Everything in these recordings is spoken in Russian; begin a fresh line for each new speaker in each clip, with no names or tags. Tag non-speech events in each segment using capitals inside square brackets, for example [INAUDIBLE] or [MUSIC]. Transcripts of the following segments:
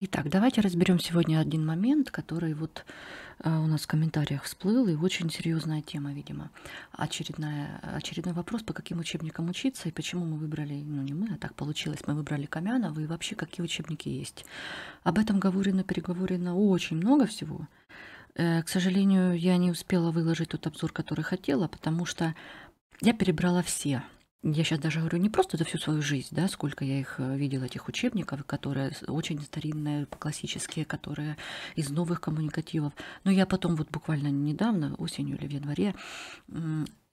Итак, давайте разберем сегодня один момент, который вот э, у нас в комментариях всплыл, и очень серьезная тема, видимо. Очередная, очередной вопрос, по каким учебникам учиться, и почему мы выбрали, ну не мы, а так получилось, мы выбрали Камянова, и вообще какие учебники есть. Об этом говорено, переговорено очень много всего. Э, к сожалению, я не успела выложить тот обзор, который хотела, потому что я перебрала все я сейчас даже говорю не просто за всю свою жизнь, да, сколько я их э, видела, этих учебников, которые очень старинные, классические, которые из новых коммуникативов. Но я потом вот буквально недавно, осенью или в январе,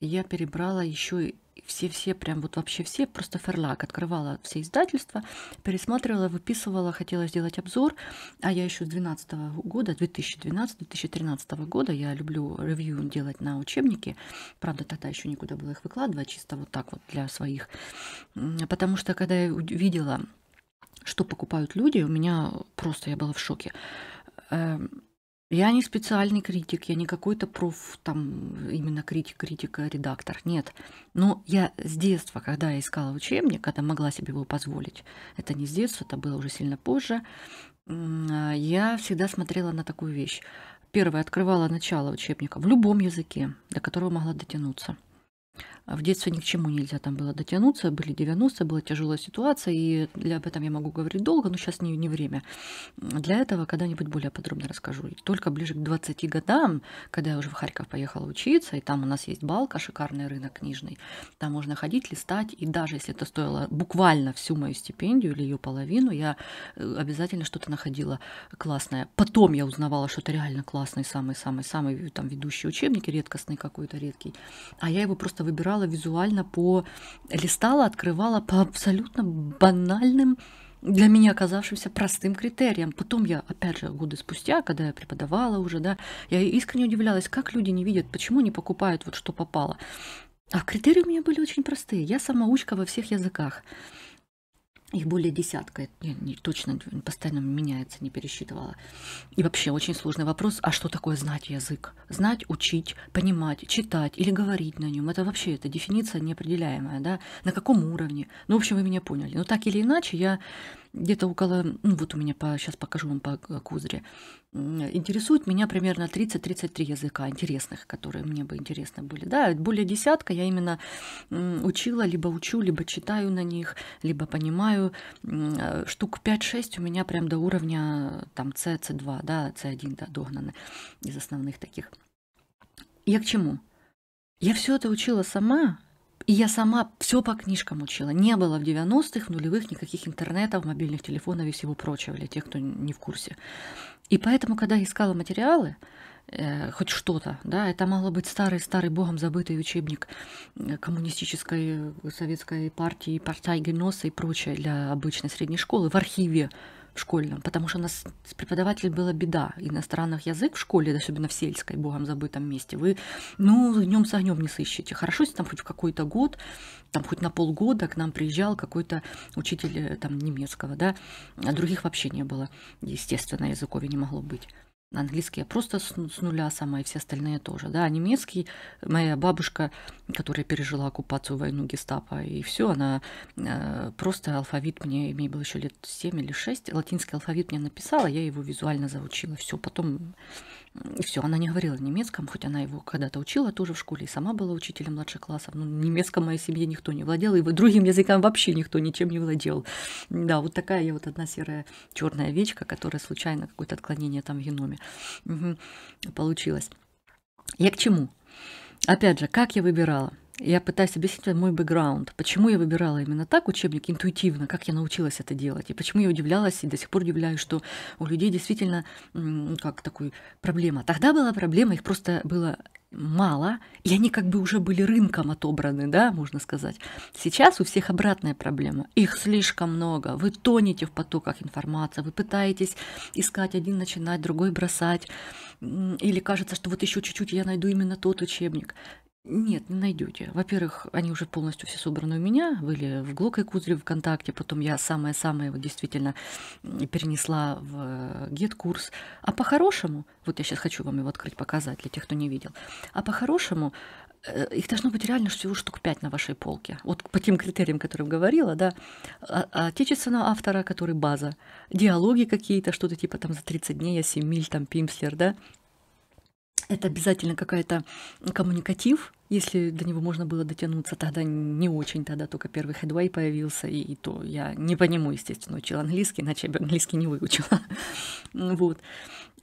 я перебрала еще все-все, прям вот вообще все, просто ферлаг открывала все издательства, пересматривала, выписывала, хотела сделать обзор, а я еще с 2012 года, 2012-2013 года, я люблю ревью делать на учебники, правда, тогда еще никуда было их выкладывать, чисто вот так вот для своих, потому что, когда я видела, что покупают люди, у меня просто, я была в шоке, эм, я не специальный критик, я не какой-то проф, там, именно критик, критика, редактор, нет. Но я с детства, когда я искала учебник, когда могла себе его позволить, это не с детства, это было уже сильно позже, а, я всегда смотрела на такую вещь. Первое, открывала начало учебника в любом языке, до которого могла дотянуться. В детстве ни к чему нельзя там было дотянуться, были 90-е, была тяжелая ситуация, и для об этом я могу говорить долго, но сейчас не, не время. Для этого когда-нибудь более подробно расскажу. И только ближе к 20 годам, когда я уже в Харьков поехала учиться, и там у нас есть балка, шикарный рынок книжный, там можно ходить, листать, и даже если это стоило буквально всю мою стипендию или ее половину, я э, обязательно что-то находила классное. Потом я узнавала, что это реально классный самый-самый-самый там ведущий учебник, редкостный какой-то, редкий. А я его просто выбирала разбирала визуально по... листала, открывала по абсолютно банальным для меня оказавшимся простым критерием. Потом я, опять же, годы спустя, когда я преподавала уже, да, я искренне удивлялась, как люди не видят, почему не покупают вот что попало. А критерии у меня были очень простые. Я самоучка во всех языках их более десятка, я не, точно постоянно меняется, не пересчитывала. И вообще очень сложный вопрос, а что такое знать язык? Знать, учить, понимать, читать или говорить на нем, это вообще это дефиниция неопределяемая, да, на каком уровне. Ну, в общем, вы меня поняли. Но так или иначе, я где-то около, ну вот у меня по, сейчас покажу вам по э, кузре, интересует меня примерно 30-33 языка интересных, которые мне бы интересны были. Да, более десятка я именно учила, либо учу, либо читаю на них, либо понимаю. Э, штук 5-6 у меня прям до уровня там C, C2, да, C1 да, догнаны из основных таких. Я к чему? Я все это учила сама, и я сама все по книжкам учила. Не было в 90-х, в нулевых никаких интернетов, мобильных телефонов и всего прочего для тех, кто не в курсе. И поэтому, когда искала материалы, э, хоть что-то, да, это могло быть старый-старый богом забытый учебник э, коммунистической э, советской партии, партии Геноса и прочее для обычной средней школы в архиве школьном, потому что у нас с преподавателем была беда. Иностранных язык в школе, особенно в сельской, богом забытом месте, вы, ну, днем с огнем не сыщете. Хорошо, если там хоть в какой-то год, там хоть на полгода к нам приезжал какой-то учитель э, там немецкого, да, а других вообще не было, естественно, языкове не могло быть. Английский я просто с, с нуля сама, и все остальные тоже. Да, немецкий, моя бабушка, которая пережила оккупацию, войну, гестапо, и все, она э, просто алфавит мне, мне было еще лет 7 или 6, латинский алфавит мне написала, я его визуально заучила. Все, потом все, она не говорила немецком, хоть она его когда-то учила тоже в школе, и сама была учителем младших классов. Но ну, немецком моей семье никто не владел, и другим языкам вообще никто ничем не владел. Да, вот такая я вот одна серая черная овечка, которая случайно какое-то отклонение там в геноме угу. получилось. Я к чему? Опять же, как я выбирала? я пытаюсь объяснить мой бэкграунд, почему я выбирала именно так учебник интуитивно, как я научилась это делать, и почему я удивлялась и до сих пор удивляюсь, что у людей действительно как такой проблема. Тогда была проблема, их просто было мало, и они как бы уже были рынком отобраны, да, можно сказать. Сейчас у всех обратная проблема. Их слишком много. Вы тонете в потоках информации, вы пытаетесь искать один, начинать, другой бросать. Или кажется, что вот еще чуть-чуть я найду именно тот учебник. Нет, не найдете. Во-первых, они уже полностью все собраны у меня, были в глокой и Кузле ВКонтакте, потом я самое-самое его действительно перенесла в э, гет-курс. А по-хорошему, вот я сейчас хочу вам его открыть, показать для тех, кто не видел, а по-хорошему э, их должно быть реально всего штук 5 на вашей полке. Вот по тем критериям, которые говорила, да, а, а отечественного автора, который база, диалоги какие-то, что-то типа там за 30 дней, я 7 миль, там, Пимслер, да, это обязательно какая-то коммуникатив, если до него можно было дотянуться, тогда не очень, тогда только первый хедвей появился, и, и то я не по нему, естественно, учила английский, иначе я бы английский не выучила. [LAUGHS] вот.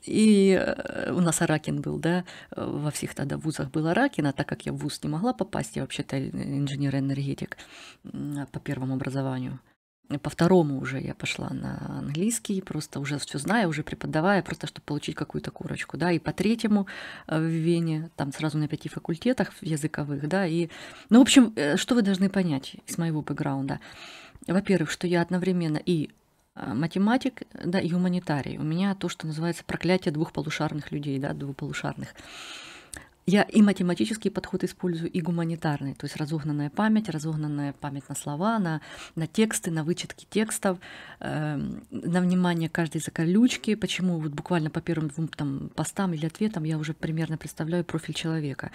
И э, у нас Аракин был, да, во всех тогда вузах был Аракин, а так как я в вуз не могла попасть, я вообще-то э, инженер-энергетик по первому образованию – по второму уже я пошла на английский, просто уже все зная, уже преподавая, просто чтобы получить какую-то курочку да, и по третьему э, в Вене, там сразу на пяти факультетах языковых, да, и, ну, в общем, э, что вы должны понять из моего бэкграунда? Во-первых, что я одновременно и э, математик, да, и гуманитарий. У меня то, что называется проклятие двух полушарных людей, да, двух полушарных я и математический подход использую, и гуманитарный, то есть разогнанная память, разогнанная память на слова, на, на тексты, на вычетки текстов, э, на внимание каждой заколючки, почему вот буквально по первым двум там, постам или ответам я уже примерно представляю профиль человека,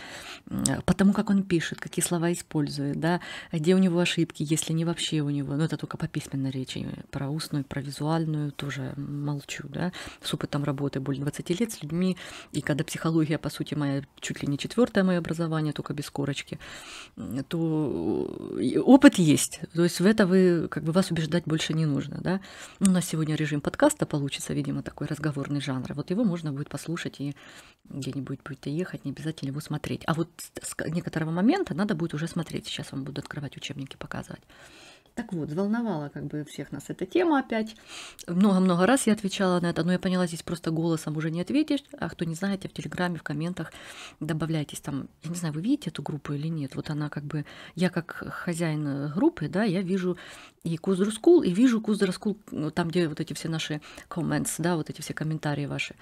потому как он пишет, какие слова использует, да, где у него ошибки, если не вообще у него, ну это только по письменной речи, про устную, про визуальную тоже молчу, да, с опытом работы более 20 лет с людьми, и когда психология, по сути, моя чуть чуть ли не четвертое мое образование, только без корочки, то э, опыт есть. То есть в это вы, как бы вас убеждать больше не нужно. Да? У нас сегодня режим подкаста получится, видимо, такой разговорный жанр. Вот его можно будет послушать и где-нибудь будете ехать, не обязательно его смотреть. А вот с некоторого момента надо будет уже смотреть. Сейчас вам буду открывать учебники, показывать. Так вот, взволновала как бы всех нас эта тема опять. Много-много раз я отвечала на это, но я поняла, здесь просто голосом уже не ответишь. А кто не знаете, в Телеграме, в комментах добавляйтесь там. Я не знаю, вы видите эту группу или нет? Вот она как бы... Я как хозяин группы, да, я вижу и Куздра и вижу Куздра Скул, ну, там, где вот эти все наши comments, да, вот эти все комментарии ваши.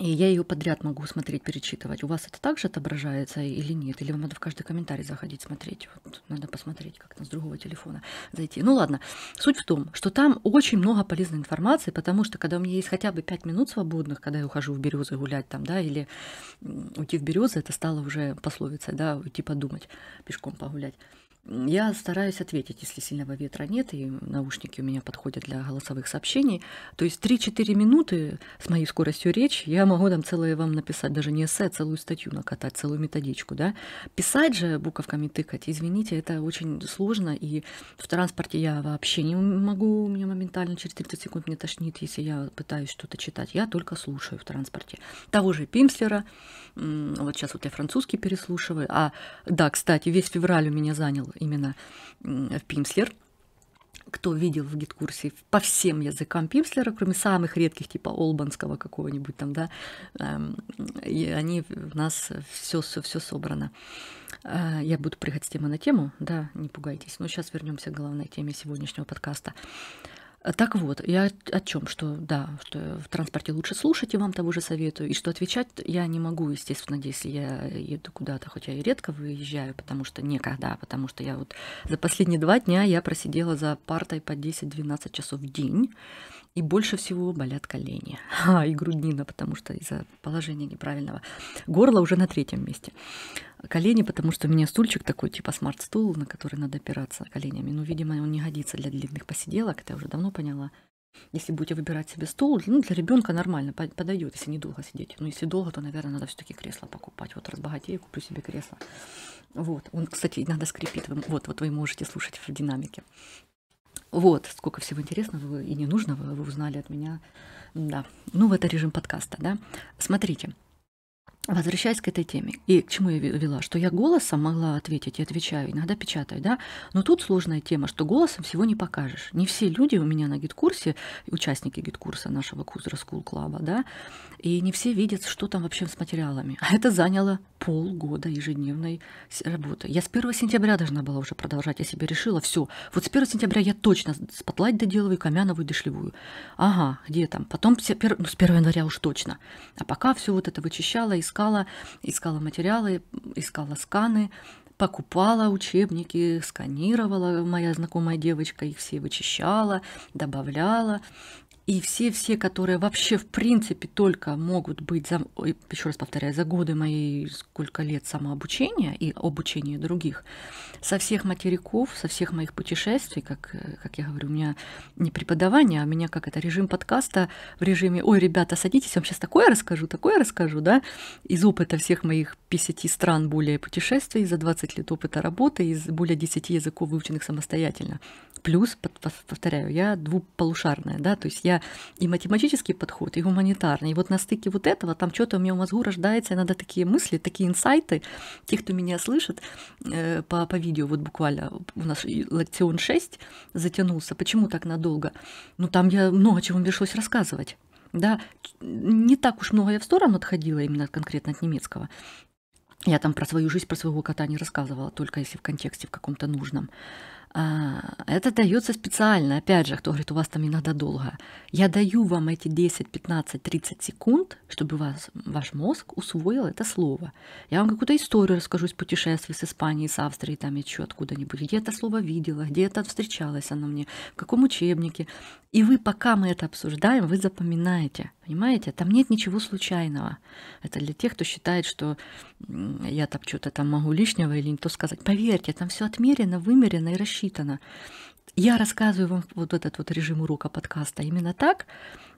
И я ее подряд могу смотреть, перечитывать. У вас это также отображается или нет? Или вам надо в каждый комментарий заходить смотреть? Вот, надо посмотреть как-то с другого телефона зайти. Ну ладно, суть в том, что там очень много полезной информации, потому что когда у меня есть хотя бы 5 минут свободных, когда я ухожу в березы гулять там, да, или уйти в березы, это стало уже пословицей, да, уйти подумать, пешком погулять. Я стараюсь ответить, если сильного ветра нет, и наушники у меня подходят для голосовых сообщений. То есть 3-4 минуты с моей скоростью речи я могу там целое вам написать, даже не эссе, а целую статью накатать, целую методичку. Да? Писать же буковками тыкать, извините, это очень сложно, и в транспорте я вообще не могу, у меня моментально через 30 секунд мне тошнит, если я пытаюсь что-то читать. Я только слушаю в транспорте. Того же Пимслера, вот сейчас вот я французский переслушиваю. А, да, кстати, весь февраль у меня занял именно в Пимслер. Кто видел в гид-курсе по всем языкам Пимслера, кроме самых редких, типа Олбанского какого-нибудь там, да, эм, и они у нас все, все, все собрано. Э, я буду прыгать с темы на тему, да, не пугайтесь. Но сейчас вернемся к главной теме сегодняшнего подкаста. А, так вот, я о чем, что да, что в транспорте лучше слушать, и вам того же советую, и что отвечать я не могу, естественно, если я еду куда-то, хотя и редко выезжаю, потому что никогда, потому что я вот за последние два дня я просидела за партой по 10-12 часов в день, и больше всего болят колени [LAUGHS] и груднина, потому что из-за положения неправильного. Горло уже на третьем месте. Колени, потому что у меня стульчик такой, типа смарт-стул, на который надо опираться коленями. Ну, видимо, он не годится для длинных посиделок, это я уже давно поняла. Если будете выбирать себе стул, ну, для ребенка нормально подойдет, если недолго сидеть. Но ну, если долго, то, наверное, надо все-таки кресло покупать. Вот разбогатею, куплю себе кресло. Вот. Он, кстати, иногда скрипит. Вот, вот вы можете слушать в динамике. Вот, сколько всего интересного и ненужного вы узнали от меня. Да, ну, в это режим подкаста, да. Смотрите, Возвращаясь к этой теме, и к чему я вела, что я голосом могла ответить и отвечаю, иногда печатаю, да, но тут сложная тема, что голосом всего не покажешь. Не все люди у меня на гид-курсе, участники гид-курса нашего Кузра School Club, да, и не все видят, что там вообще с материалами. А это заняло полгода ежедневной работы. Я с 1 сентября должна была уже продолжать, я себе решила, все, вот с 1 сентября я точно спотлайт доделываю, камяновую, дошлевую. Ага, где там? Потом, все, ну, с 1 января уж точно. А пока все вот это вычищала из искала, искала материалы, искала сканы, покупала учебники, сканировала, моя знакомая девочка их все вычищала, добавляла. И все-все, которые вообще в принципе только могут быть, за, еще раз повторяю, за годы моей сколько лет самообучения и обучения других, со всех материков, со всех моих путешествий, как, как я говорю, у меня не преподавание, а у меня как это режим подкаста в режиме «Ой, ребята, садитесь, я вам сейчас такое расскажу, такое расскажу», да, из опыта всех моих 50 стран более путешествий, за 20 лет опыта работы, из более 10 языков выученных самостоятельно – Плюс, повторяю, я двуполушарная, да, то есть я и математический подход, и гуманитарный. И вот на стыке вот этого, там что-то у меня в мозгу рождается, надо такие мысли, такие инсайты. Те, кто меня слышит э, по, по видео, вот буквально у нас лактион 6 затянулся. Почему так надолго? Ну, там я много чего мне пришлось рассказывать. Да, не так уж много я в сторону отходила именно конкретно от немецкого. Я там про свою жизнь, про своего кота не рассказывала, только если в контексте в каком-то нужном. А, это дается специально, опять же, кто говорит, у вас там иногда долго. Я даю вам эти 10, 15, 30 секунд, чтобы вас, ваш мозг усвоил это слово. Я вам какую-то историю расскажу из путешествий с Испании, с Австрии, там еще откуда-нибудь. Где это слово видела, где это встречалось оно мне, в каком учебнике. И вы, пока мы это обсуждаем, вы запоминаете. Понимаете? Там нет ничего случайного. Это для тех, кто считает, что я там что-то там могу лишнего или не то сказать. Поверьте, там все отмерено, вымерено и рассчитано рассчитано. Я рассказываю вам вот этот вот режим урока подкаста именно так,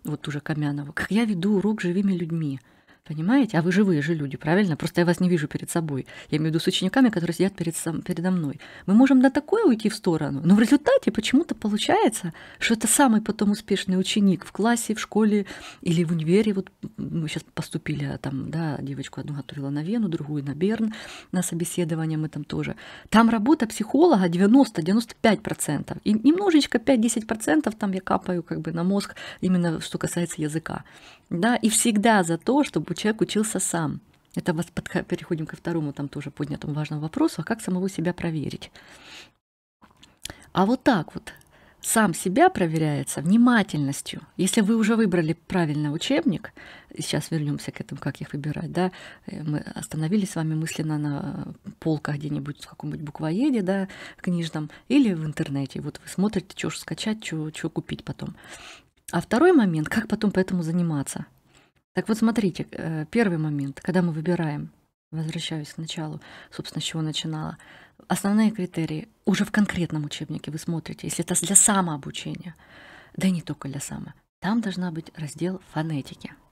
вот уже Камянова, как я веду урок «Живыми людьми». Понимаете? А вы живые же люди, правильно? Просто я вас не вижу перед собой. Я имею в виду с учениками, которые сидят перед сам, передо мной. Мы можем на такое уйти в сторону, но в результате почему-то получается, что это самый потом успешный ученик в классе, в школе или в универе. Вот мы сейчас поступили, а там, да, девочку одну готовила на Вену, другую на Берн, на собеседование мы там тоже. Там работа психолога 90-95%. И немножечко 5-10% там я капаю как бы на мозг именно что касается языка. Да, и всегда за то, чтобы человек учился сам. Это мы переходим ко второму там тоже поднятому важному вопросу, а как самого себя проверить? А вот так вот сам себя проверяется внимательностью. Если вы уже выбрали правильно учебник, сейчас вернемся к этому, как их выбирать, да, э, мы остановились с вами мысленно на полках где-нибудь в каком-нибудь буквоеде, да, книжном, или в интернете. Вот вы смотрите, что же скачать, что купить потом. А второй момент, как потом поэтому заниматься – так вот, смотрите, э, первый момент, когда мы выбираем, возвращаюсь к началу, собственно, с чего начинала, основные критерии уже в конкретном учебнике вы смотрите, если это для самообучения, да и не только для само, там должна быть раздел фонетики –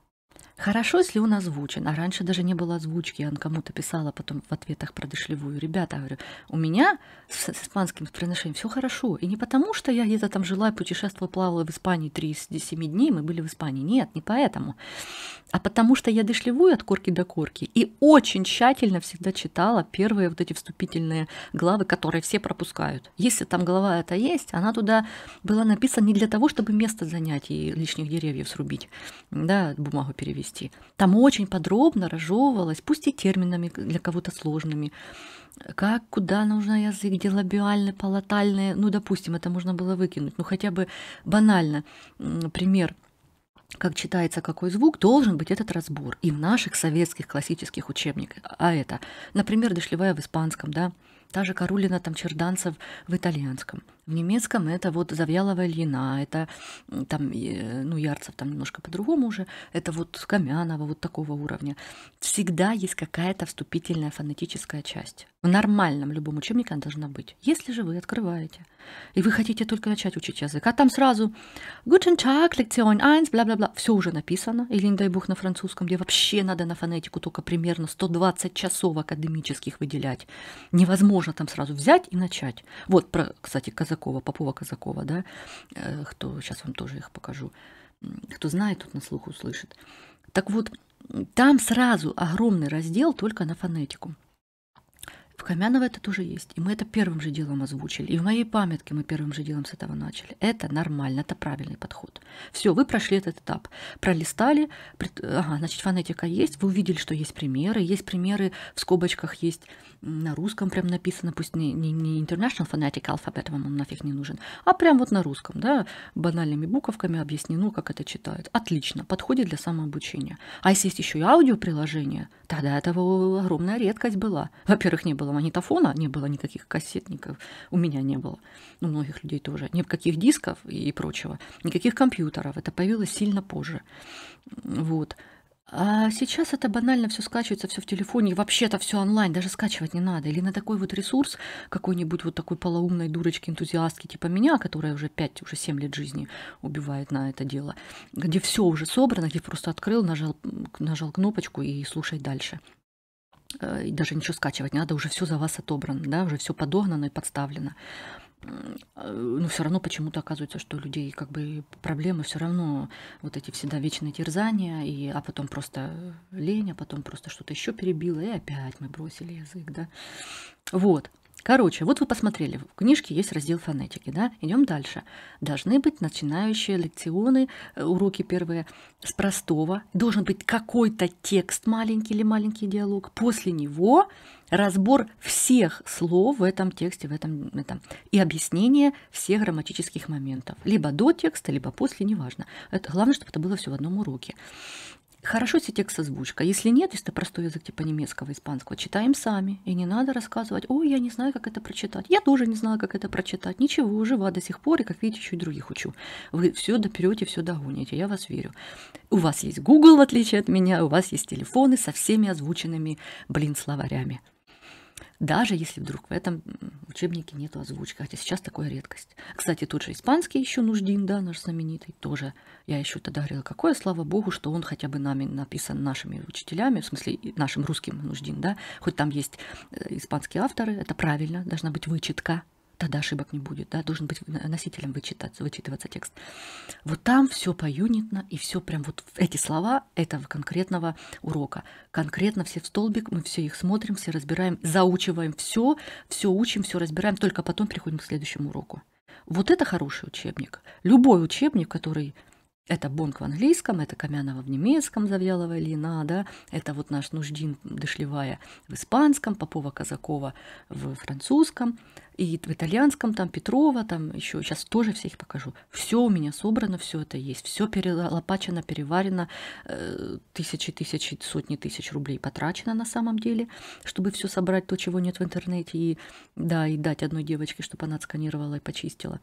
Хорошо, если он озвучен. А раньше даже не было озвучки. Я кому-то писала потом в ответах про дышливую. Ребята, говорю, у меня с, с испанским произношением все хорошо. И не потому, что я где-то там жила путешествовала, плавала в Испании 37 дней, мы были в Испании. Нет, не поэтому. А потому что я дышливую от корки до корки. И очень тщательно всегда читала первые вот эти вступительные главы, которые все пропускают. Если там глава это есть, она туда была написана не для того, чтобы место занять и лишних деревьев срубить, да, бумагу перевести повести. Там очень подробно разжевывалось, пусть и терминами для кого-то сложными, как, куда нужно язык, где лабиальное, палатальное, ну, допустим, это можно было выкинуть, ну, хотя бы банально, пример, как читается какой звук, должен быть этот разбор и в наших советских классических учебниках. А это, например, Дошлевая в испанском, да, та же Карулина там Черданцев в итальянском – в немецком это вот завьяловая Ильина, это там, э, ну, Ярцев там немножко по-другому уже, это вот Камянова, вот такого уровня. Всегда есть какая-то вступительная фонетическая часть. В нормальном любом учебнике она должна быть. Если же вы открываете, и вы хотите только начать учить язык, а там сразу «Guten Tag, Lektion 1», бла-бла-бла, все уже написано, или, не дай бог, на французском, где вообще надо на фонетику только примерно 120 часов академических выделять. Невозможно там сразу взять и начать. Вот, про, кстати, казахский Казакова, Попова Казакова, да, э, кто, сейчас вам тоже их покажу, кто знает, тот на слух услышит. Так вот, там сразу огромный раздел только на фонетику. В Камяново это тоже есть. И мы это первым же делом озвучили. И в моей памятке мы первым же делом с этого начали. Это нормально, это правильный подход. Все, вы прошли этот этап. Пролистали, пред... ага, значит, фонетика есть, вы увидели, что есть примеры. Есть примеры, в скобочках есть на русском прям написано, пусть не, не, не International Phonetic Alphabet, вам он нафиг не нужен, а прям вот на русском, да, банальными буковками объяснено, как это читают. Отлично, подходит для самообучения. А если есть еще и аудиоприложение, тогда этого огромная редкость была. Во-первых, не было было магнитофона, не было никаких кассетников, у меня не было, ну, у многих людей тоже, никаких дисков и прочего, никаких компьютеров, это появилось сильно позже. Вот. А сейчас это банально все скачивается, все в телефоне, и вообще-то все онлайн, даже скачивать не надо. Или на такой вот ресурс какой-нибудь вот такой полоумной дурочки, энтузиастки типа меня, которая уже 5, уже 7 лет жизни убивает на это дело, где все уже собрано, где просто открыл, нажал, нажал кнопочку и слушай дальше. Э, и даже ничего скачивать не надо, уже все за вас отобрано, да, уже все подогнано и подставлено. Э, Но ну, все равно почему-то оказывается, что у людей как бы проблемы, все равно вот эти всегда вечные терзания, и, а потом просто лень, а потом просто что-то еще перебило, и опять мы бросили язык, да. Вот. Короче, вот вы посмотрели, в книжке есть раздел фонетики, да? Идем дальше. Должны быть начинающие лекционы, э, уроки первые с простого. Должен быть какой-то текст маленький или маленький диалог. После него разбор всех слов в этом тексте, в этом, этом и объяснение всех грамматических моментов. Либо до текста, либо после, неважно. Это, главное, чтобы это было все в одном уроке. Хорошо, если текст озвучка. Если нет, если это простой язык типа немецкого, испанского, читаем сами. И не надо рассказывать, ой, я не знаю, как это прочитать. Я тоже не знала, как это прочитать. Ничего, жива до сих пор, и, как видите, еще и других учу. Вы все доперете, все догоните, я вас верю. У вас есть Google, в отличие от меня, у вас есть телефоны со всеми озвученными, блин, словарями даже если вдруг в этом учебнике нет озвучки, хотя сейчас такое редкость. Кстати, тут же испанский еще нуждин, да, наш знаменитый, тоже я еще тогда говорила, какое, слава богу, что он хотя бы нами написан нашими учителями, в смысле нашим русским нуждин, да, хоть там есть э, испанские авторы, это правильно, должна быть вычетка, тогда ошибок не будет, да, должен быть носителем вычитаться, вычитываться текст. Вот там все поюнитно, и все прям вот эти слова этого конкретного урока. Конкретно все в столбик, мы все их смотрим, все разбираем, заучиваем все, все учим, все разбираем, только потом переходим к следующему уроку. Вот это хороший учебник. Любой учебник, который это Бонг в английском, это Камянова в немецком, Завьялова Лина, да, это вот наш Нуждин Дышлевая в испанском, Попова Казакова в французском, и в итальянском там Петрова, там еще, сейчас тоже всех покажу. Все у меня собрано, все это есть, все перелопачено, переварено, э, тысячи, тысячи, сотни тысяч рублей потрачено на самом деле, чтобы все собрать, то, чего нет в интернете, и да, и дать одной девочке, чтобы она отсканировала и почистила.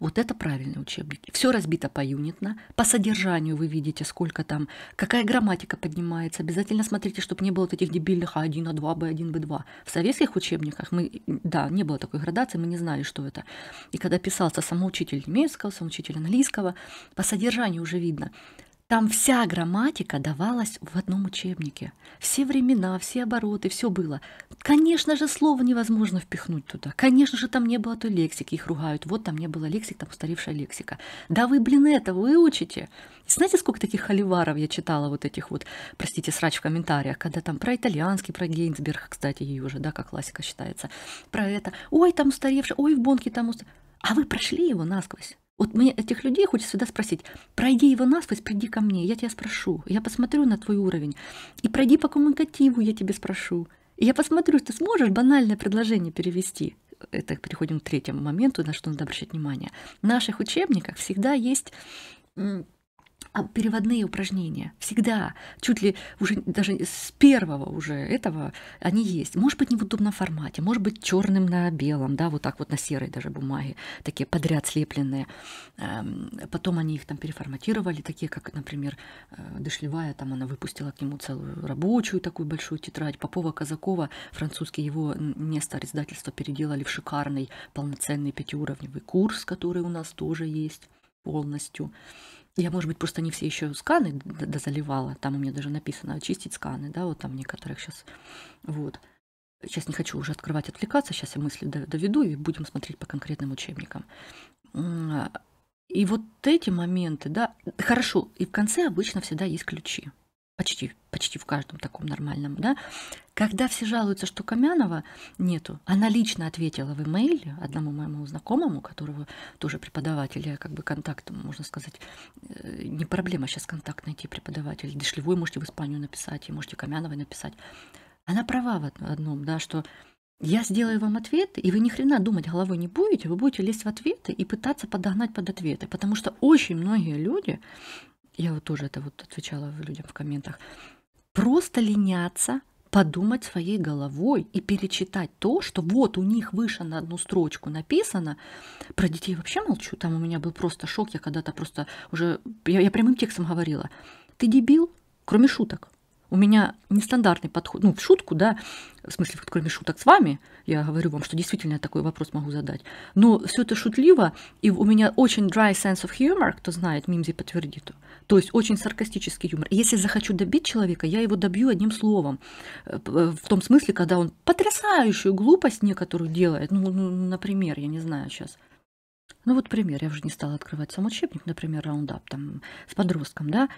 Вот это правильный учебник. Все разбито по юнитно. По содержанию вы видите, сколько там, какая грамматика поднимается. Обязательно смотрите, чтобы не было вот этих дебильных А1, А2, Б1, Б2. В советских учебниках мы, да, не было такой градации, мы не знали, что это. И когда писался самоучитель немецкого, самоучитель английского, по содержанию уже видно – там вся грамматика давалась в одном учебнике. Все времена, все обороты, все было. Конечно же, слово невозможно впихнуть туда. Конечно же, там не было той лексики, их ругают. Вот там не было лексик, там устаревшая лексика. Да вы, блин, это вы учите. знаете, сколько таких холиваров я читала вот этих вот, простите, срач в комментариях, когда там про итальянский, про Гейнсберг, кстати, ее уже, да, как классика считается, про это. Ой, там устаревшая, ой, в Бонке там устаревшая. А вы прошли его насквозь. Вот мне этих людей хочется всегда спросить, пройди его насквозь, приди ко мне, я тебя спрошу, я посмотрю на твой уровень, и пройди по коммуникативу, я тебе спрошу. И я посмотрю, ты сможешь банальное предложение перевести. Это переходим к третьему моменту, на что надо обращать внимание. В наших учебниках всегда есть а переводные упражнения. Всегда, чуть ли уже даже с первого уже этого они есть. Может быть, не в удобном формате, может быть, черным на белом, да, вот так вот на серой даже бумаге, такие подряд слепленные. Эм, потом они их там переформатировали, такие, как, например, э, Дышлевая, там она выпустила к нему целую рабочую такую большую тетрадь. Попова Казакова, французский его место издательства переделали в шикарный полноценный пятиуровневый курс, который у нас тоже есть полностью. Я, может быть, просто не все еще сканы дозаливала. Там у меня даже написано очистить сканы, да, вот там некоторых сейчас. Вот. Сейчас не хочу уже открывать, отвлекаться. Сейчас я мысли доведу и будем смотреть по конкретным учебникам. А, и вот эти моменты, да, хорошо, и в конце обычно всегда есть ключи почти, почти в каждом таком нормальном, да, когда все жалуются, что Камянова нету, она лично ответила в имейле одному моему знакомому, которого тоже преподаватель, как бы контакт, можно сказать, э, не проблема сейчас контакт найти преподаватель Дешевой можете в Испанию написать, и можете Камяновой написать. Она права в одном, да, что я сделаю вам ответы, и вы ни хрена думать головой не будете, вы будете лезть в ответы и пытаться подогнать под ответы, потому что очень многие люди я вот тоже это вот отвечала людям в комментах, просто ленятся подумать своей головой и перечитать то, что вот у них выше на одну строчку написано. Про детей вообще молчу, там у меня был просто шок, я когда-то просто уже, я, я прямым текстом говорила, ты дебил, кроме шуток. У меня нестандартный подход, ну, в шутку, да, в смысле, кроме шуток с вами, я говорю вам, что действительно такой вопрос могу задать, но все это шутливо, и у меня очень dry sense of humor, кто знает, Мимзи подтвердит, то есть очень саркастический юмор. Если захочу добить человека, я его добью одним словом. Э, э, в том смысле, когда он потрясающую глупость некоторую делает. Ну, ну, ну например, я не знаю сейчас. Ну вот пример, я уже не стала открывать сам учебник, например, раундап там с подростком, да,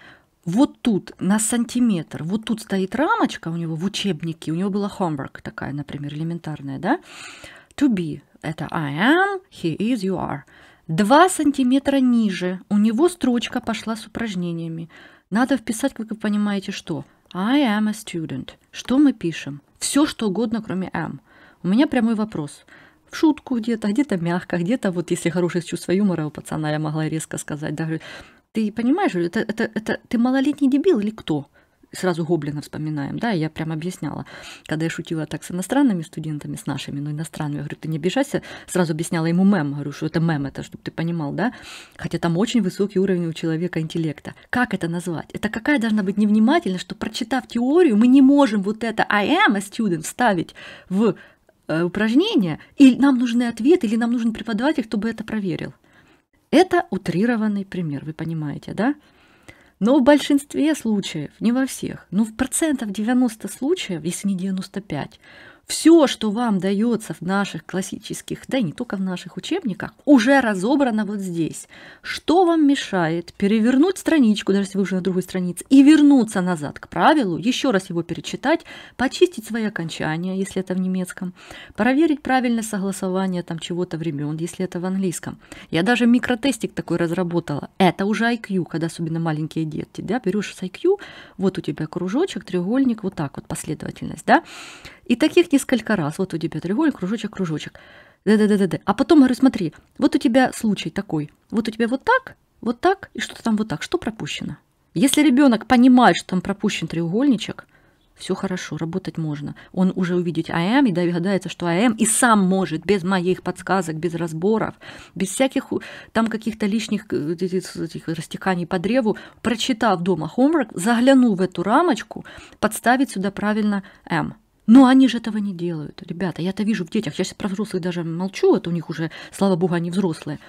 вот тут на сантиметр, вот тут стоит рамочка у него в учебнике, у него была homework такая, например, элементарная, да, to be, это I am, he is, you are – Два сантиметра ниже у него строчка пошла с упражнениями. Надо вписать, как вы понимаете, что? I am a student. Что мы пишем? Все, что угодно, кроме am. У меня прямой вопрос. В шутку где-то, где-то мягко, где-то вот если хорошее чувство юмора у пацана, я могла резко сказать, да, ты понимаешь, это, это, это ты малолетний дебил или кто? сразу гоблина вспоминаем, да, я прям объясняла, когда я шутила так с иностранными студентами, с нашими, но иностранными, говорю, ты не обижайся, сразу объясняла ему мем, говорю, что это мем, это, чтобы ты понимал, да, хотя там очень высокий уровень у человека интеллекта. Как это назвать? Это какая должна быть невнимательность, что прочитав теорию, мы не можем вот это I am a student вставить в э, упражнение, и нам нужны ответы, или нам нужен преподаватель, кто бы это проверил. Это утрированный пример, вы понимаете, да? Но в большинстве случаев, не во всех, но в процентов 90 случаев, если не 95, все, что вам дается в наших классических, да и не только в наших учебниках, уже разобрано вот здесь. Что вам мешает перевернуть страничку, даже если вы уже на другой странице, и вернуться назад к правилу, еще раз его перечитать, почистить свои окончания, если это в немецком, проверить правильное согласование там чего-то времен, если это в английском. Я даже микротестик такой разработала. Это уже IQ, когда особенно маленькие дети, да, берешь с IQ, вот у тебя кружочек, треугольник, вот так вот последовательность, да, и таких несколько раз. Вот у тебя треугольник, кружочек, кружочек. Да-да-да-да. да. А потом говорю, смотри, вот у тебя случай такой. Вот у тебя вот так, вот так и что-то там вот так. Что пропущено? Если ребенок понимает, что там пропущен треугольничек, все хорошо, работать можно. Он уже увидит АМ и догадается, что АМ и сам может, без моих подсказок, без разборов, без всяких там каких-то лишних э, этих растеканий по древу, прочитав дома хомрак, заглянув в эту рамочку, подставить сюда правильно М. Но они же этого не делают, ребята. Я это вижу в детях. Я сейчас про взрослых даже молчу, это у них уже, слава богу, они взрослые.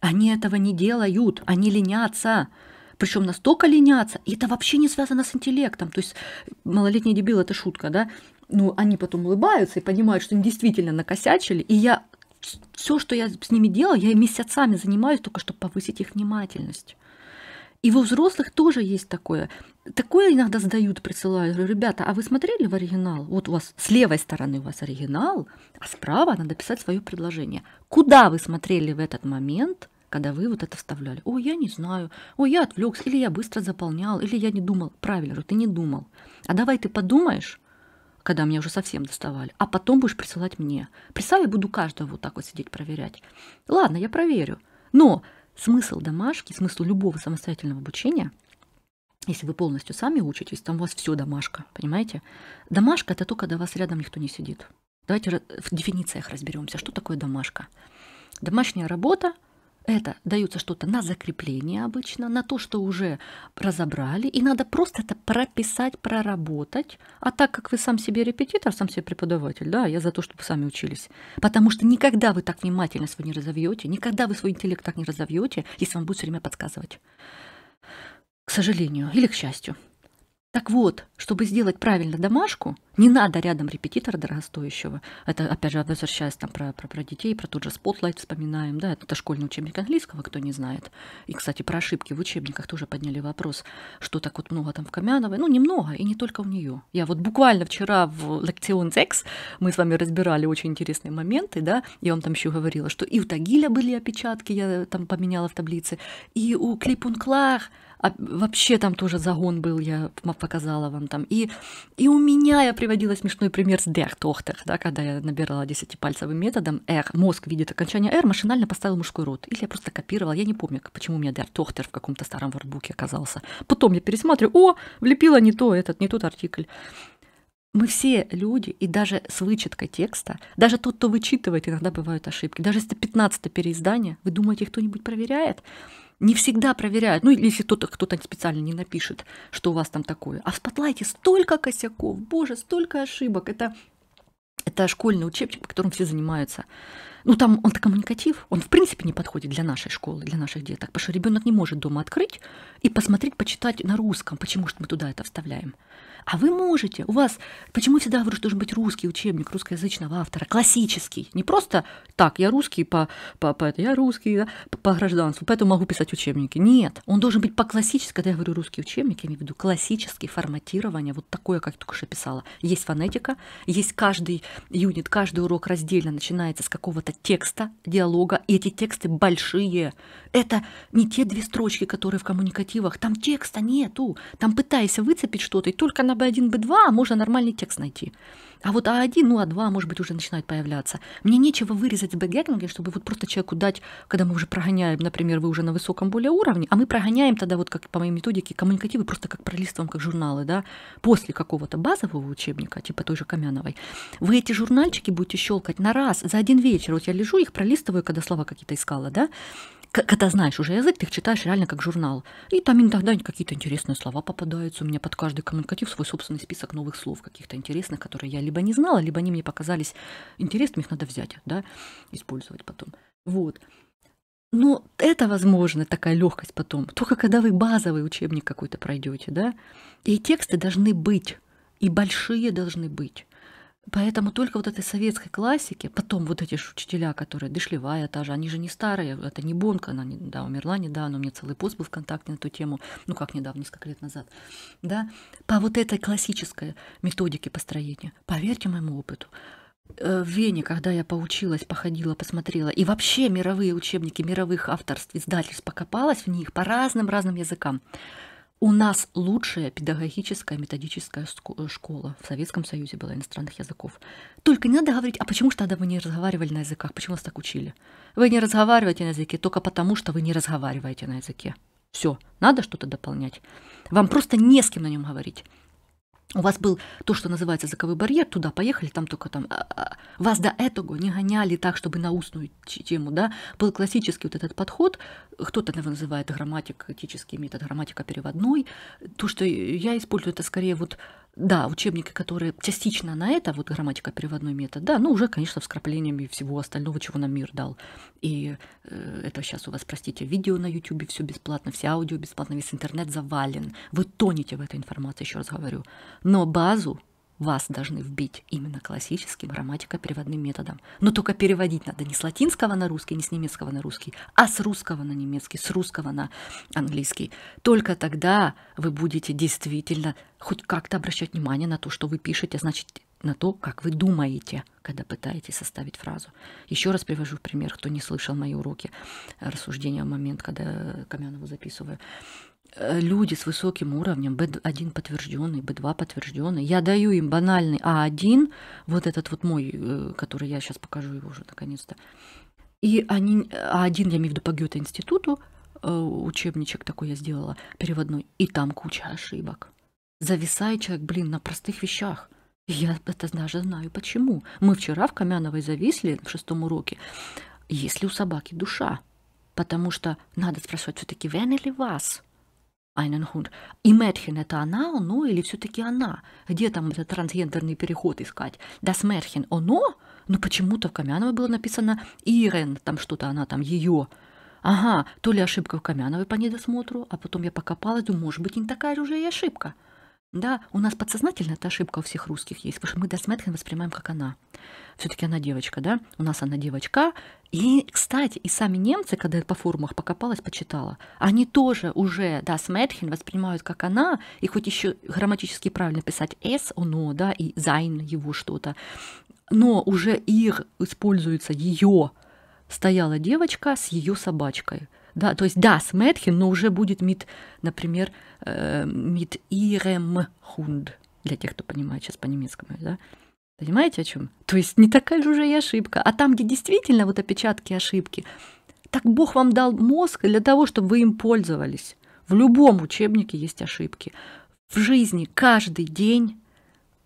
Они этого не делают, они ленятся. Причем настолько ленятся, и это вообще не связано с интеллектом. То есть малолетний дебил – это шутка, да? Ну, они потом улыбаются и понимают, что они действительно накосячили. И я все, что я с ними делаю, я месяцами занимаюсь только, чтобы повысить их внимательность. И во взрослых тоже есть такое. Такое иногда сдают, присылают. Говорю, ребята, а вы смотрели в оригинал? Вот у вас с левой стороны у вас оригинал, а справа надо писать свое предложение. Куда вы смотрели в этот момент, когда вы вот это вставляли? Ой, я не знаю. Ой, я отвлекся. Или я быстро заполнял. Или я не думал. Правильно, говорю, ты не думал. А давай ты подумаешь, когда меня уже совсем доставали, а потом будешь присылать мне. Представь, я буду каждого вот так вот сидеть проверять. Ладно, я проверю. Но Смысл домашки, смысл любого самостоятельного обучения, если вы полностью сами учитесь, там у вас все домашка, понимаете? Домашка – это то, когда вас рядом никто не сидит. Давайте в дефинициях разберемся, что такое домашка. Домашняя работа – это дается что-то на закрепление обычно, на то, что уже разобрали, и надо просто это прописать, проработать. А так как вы сам себе репетитор, сам себе преподаватель, да, я за то, чтобы сами учились. Потому что никогда вы так внимательно свой не разовьете, никогда вы свой интеллект так не разовьете, если вам будет все время подсказывать. К сожалению или к счастью. Так вот, чтобы сделать правильно домашку, не надо рядом репетитора дорогостоящего. Это, опять же, возвращаясь там про, про, про детей, про тот же Spotlight вспоминаем, да, это школьный учебник английского, кто не знает. И, кстати, про ошибки в учебниках тоже подняли вопрос, что так вот много там в Камяновой. Ну, немного, и не только у нее. Я вот буквально вчера в Лекцион Секс мы с вами разбирали очень интересные моменты, да, я вам там еще говорила, что и у Тагиля были опечатки, я там поменяла в таблице, и у Клипунклах а вообще там тоже загон был, я показала вам там. И, и у меня я при приводила смешной пример с дерхтохтер, да, когда я набирала десятипальцевым методом R. Мозг видит окончание R, машинально поставил мужской род. Или я просто копировала, я не помню, почему у меня дерхтохтер в каком-то старом вордбуке оказался. Потом я пересматриваю, о, влепила не то этот, не тот артикль. Мы все люди, и даже с вычеткой текста, даже тот, кто вычитывает, иногда бывают ошибки. Даже если 15 переиздание, вы думаете, кто-нибудь проверяет? не всегда проверяют, ну, если кто-то кто, -то, специально не напишет, что у вас там такое. А в спотлайте столько косяков, боже, столько ошибок. Это, это школьный учебник, по которому все занимаются. Ну, там он коммуникатив, он в принципе не подходит для нашей школы, для наших деток, потому что ребенок не может дома открыть и посмотреть, почитать на русском, почему же мы туда это вставляем. А вы можете, у вас, почему я всегда говорю, что должен быть русский учебник русскоязычного автора, классический, не просто так, я русский по, по, по это, я русский да, по, по гражданству, поэтому могу писать учебники. Нет, он должен быть по классическому, когда я говорю русский учебник, я имею в виду классический форматирование, вот такое, как я только что писала. Есть фонетика, есть каждый юнит, каждый урок раздельно начинается с какого-то текста, диалога, и эти тексты большие. Это не те две строчки, которые в коммуникативах, там текста нету, там пытаясь выцепить что-то, и только на Б1, Б2 а можно нормальный текст найти. А вот А1, ну А2, может быть, уже начинают появляться. Мне нечего вырезать с бэкгэггинга, чтобы вот просто человеку дать, когда мы уже прогоняем, например, вы уже на высоком более уровне, а мы прогоняем тогда вот как по моей методике коммуникативы просто как пролистываем, как журналы, да, после какого-то базового учебника, типа той же Камяновой. Вы эти журнальчики будете щелкать на раз, за один вечер. Вот я лежу, их пролистываю, когда слова какие-то искала, да, когда знаешь уже язык, ты их читаешь реально как журнал. И там иногда какие-то интересные слова попадаются. У меня под каждый коммуникатив свой собственный список новых слов каких-то интересных, которые я либо не знала, либо они мне показались интересными, их надо взять, да, использовать потом. Вот. Но это, возможно, такая легкость потом, только когда вы базовый учебник какой-то пройдете, да, и тексты должны быть, и большие должны быть. Поэтому только вот этой советской классике, потом вот эти учителя, которые Дышлевая та же, они же не старые, это не Бонка, она да, умерла недавно, у меня целый пост был ВКонтакте на эту тему, ну как недавно, несколько лет назад, да, по вот этой классической методике построения, поверьте моему опыту, э, в Вене, когда я поучилась, походила, посмотрела, и вообще мировые учебники мировых авторств, издательств покопалась в них по разным-разным языкам, у нас лучшая педагогическая методическая э, школа в Советском Союзе была иностранных языков. Только не надо говорить, а почему же тогда вы не разговаривали на языках, почему вас так учили? Вы не разговариваете на языке только потому, что вы не разговариваете на языке. Все, надо что-то дополнять. Вам просто не с кем на нем говорить у вас был то, что называется языковой барьер, туда поехали, там только там... А, а, вас до этого не гоняли так, чтобы на устную тему, да? Был классический вот этот подход, кто-то его называет грамматик, этический метод, грамматика переводной. То, что я использую, это скорее вот да, учебники, которые частично на это, вот грамматика переводной метод, да, ну уже, конечно, вскроплениями всего остального, чего нам мир дал. И э, это сейчас у вас, простите, видео на YouTube все бесплатно, все аудио бесплатно, весь интернет завален. Вы тонете в этой информации, еще раз говорю. Но базу вас должны вбить именно классическим грамматико-переводным методом. Но только переводить надо не с латинского на русский, не с немецкого на русский, а с русского на немецкий, с русского на английский. Только тогда вы будете действительно хоть как-то обращать внимание на то, что вы пишете, а значит, на то, как вы думаете, когда пытаетесь составить фразу. Еще раз привожу пример, кто не слышал мои уроки рассуждения в момент, когда Камянову записываю. Э, люди с высоким уровнем, B1 подтвержденный, B2 подтвержденный, я даю им банальный А1, вот этот вот мой, э, который я сейчас покажу его уже наконец-то, и они, э, А1 я имею в виду по Гёте-институту, учебничек такой я сделала переводной, и там куча ошибок. Зависает человек, блин, на простых вещах. Я это даже знаю почему. Мы вчера в Камяновой зависли в шестом уроке. Есть ли у собаки душа? Потому что надо спрашивать все-таки, вен или вас? Айненхунд. И Мэтхен – это она, оно или все таки она? Где там этот трансгендерный переход искать? Да с Мэтхен – оно? Но ну, почему-то в Камяновой было написано Ирен, там что-то она, там ее. Ага, то ли ошибка в Камяновой по недосмотру, а потом я покопалась, думаю, может быть, не такая же уже и ошибка – да, у нас подсознательно эта ошибка у всех русских есть, потому что мы Дасметхен воспринимаем как она. Все-таки она девочка, да? У нас она девочка. И, кстати, и сами немцы, когда я по форумах покопалась, почитала, они тоже уже Дасметхен воспринимают как она, и хоть еще грамматически правильно писать «с», «оно», да, и «зайн» его что-то, но уже их используется ее стояла девочка с ее собачкой. Да, то есть да, с Мэтхин, но уже будет мид, например, э, мид Ирем Хунд, для тех, кто понимает сейчас по-немецкому, да? Понимаете, о чем? То есть не такая же уже и ошибка. А там, где действительно вот опечатки ошибки, так Бог вам дал мозг для того, чтобы вы им пользовались. В любом учебнике есть ошибки. В жизни каждый день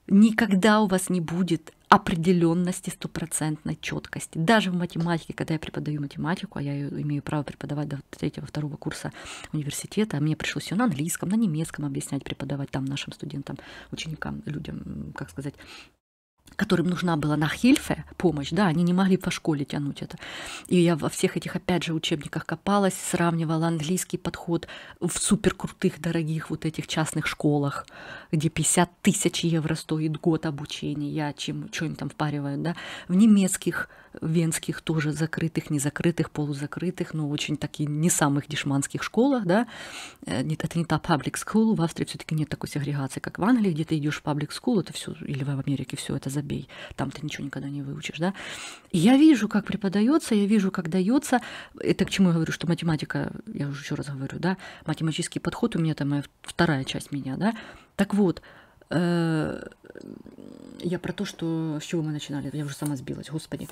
никогда у вас не будет определенности, стопроцентной четкости. Даже в математике, когда я преподаю математику, а я имею право преподавать до третьего-второго курса университета, мне пришлось ее на английском, на немецком объяснять, преподавать там нашим студентам, ученикам, людям, как сказать, которым нужна была на Хильфе помощь, да, они не могли по школе тянуть это. И я во всех этих, опять же, учебниках копалась, сравнивала английский подход в суперкрутых, дорогих вот этих частных школах, где 50 тысяч евро стоит год обучения, я чем, что им там впаривают, да, в немецких венских тоже закрытых, не закрытых, полузакрытых, но очень такие не самых дешманских школах, да, э, это не та public school, в Австрии все-таки нет такой сегрегации, как в Англии, где ты идешь в public school, это все, или в Америке все это забей, там ты ничего никогда не выучишь, да. И я вижу, как преподается, я вижу, как дается, это к чему я говорю, что математика, я уже еще раз говорю, да, математический подход у меня, это моя вторая часть меня, да. Так вот, э, я про то, что с чего мы начинали. Я уже сама сбилась, господи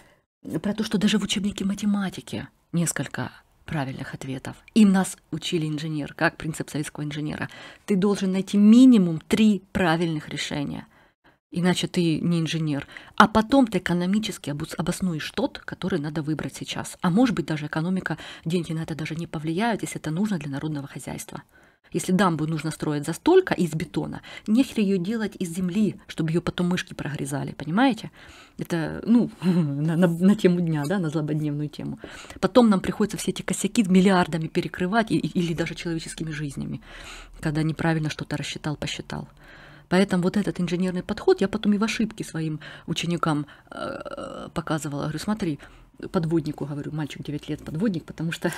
про то, что даже в учебнике математики несколько правильных ответов. Им нас учили инженер, как принцип советского инженера. Ты должен найти минимум три правильных решения, иначе ты не инженер. А потом ты экономически обоснуешь тот, который надо выбрать сейчас. А может быть, даже экономика, деньги на это даже не повлияют, если это нужно для народного хозяйства. Если дамбу нужно строить за столько из бетона, нехер ее делать из земли, чтобы ее потом мышки прогрызали, понимаете? Это, ну, [LAUGHS] на, на, на тему дня, да, на злободневную тему. Потом нам приходится все эти косяки миллиардами перекрывать и, или даже человеческими жизнями, когда неправильно что-то рассчитал, посчитал. Поэтому вот этот инженерный подход я потом и в ошибке своим ученикам э, э, показывала. Говорю, смотри, подводнику говорю, мальчик 9 лет подводник, потому что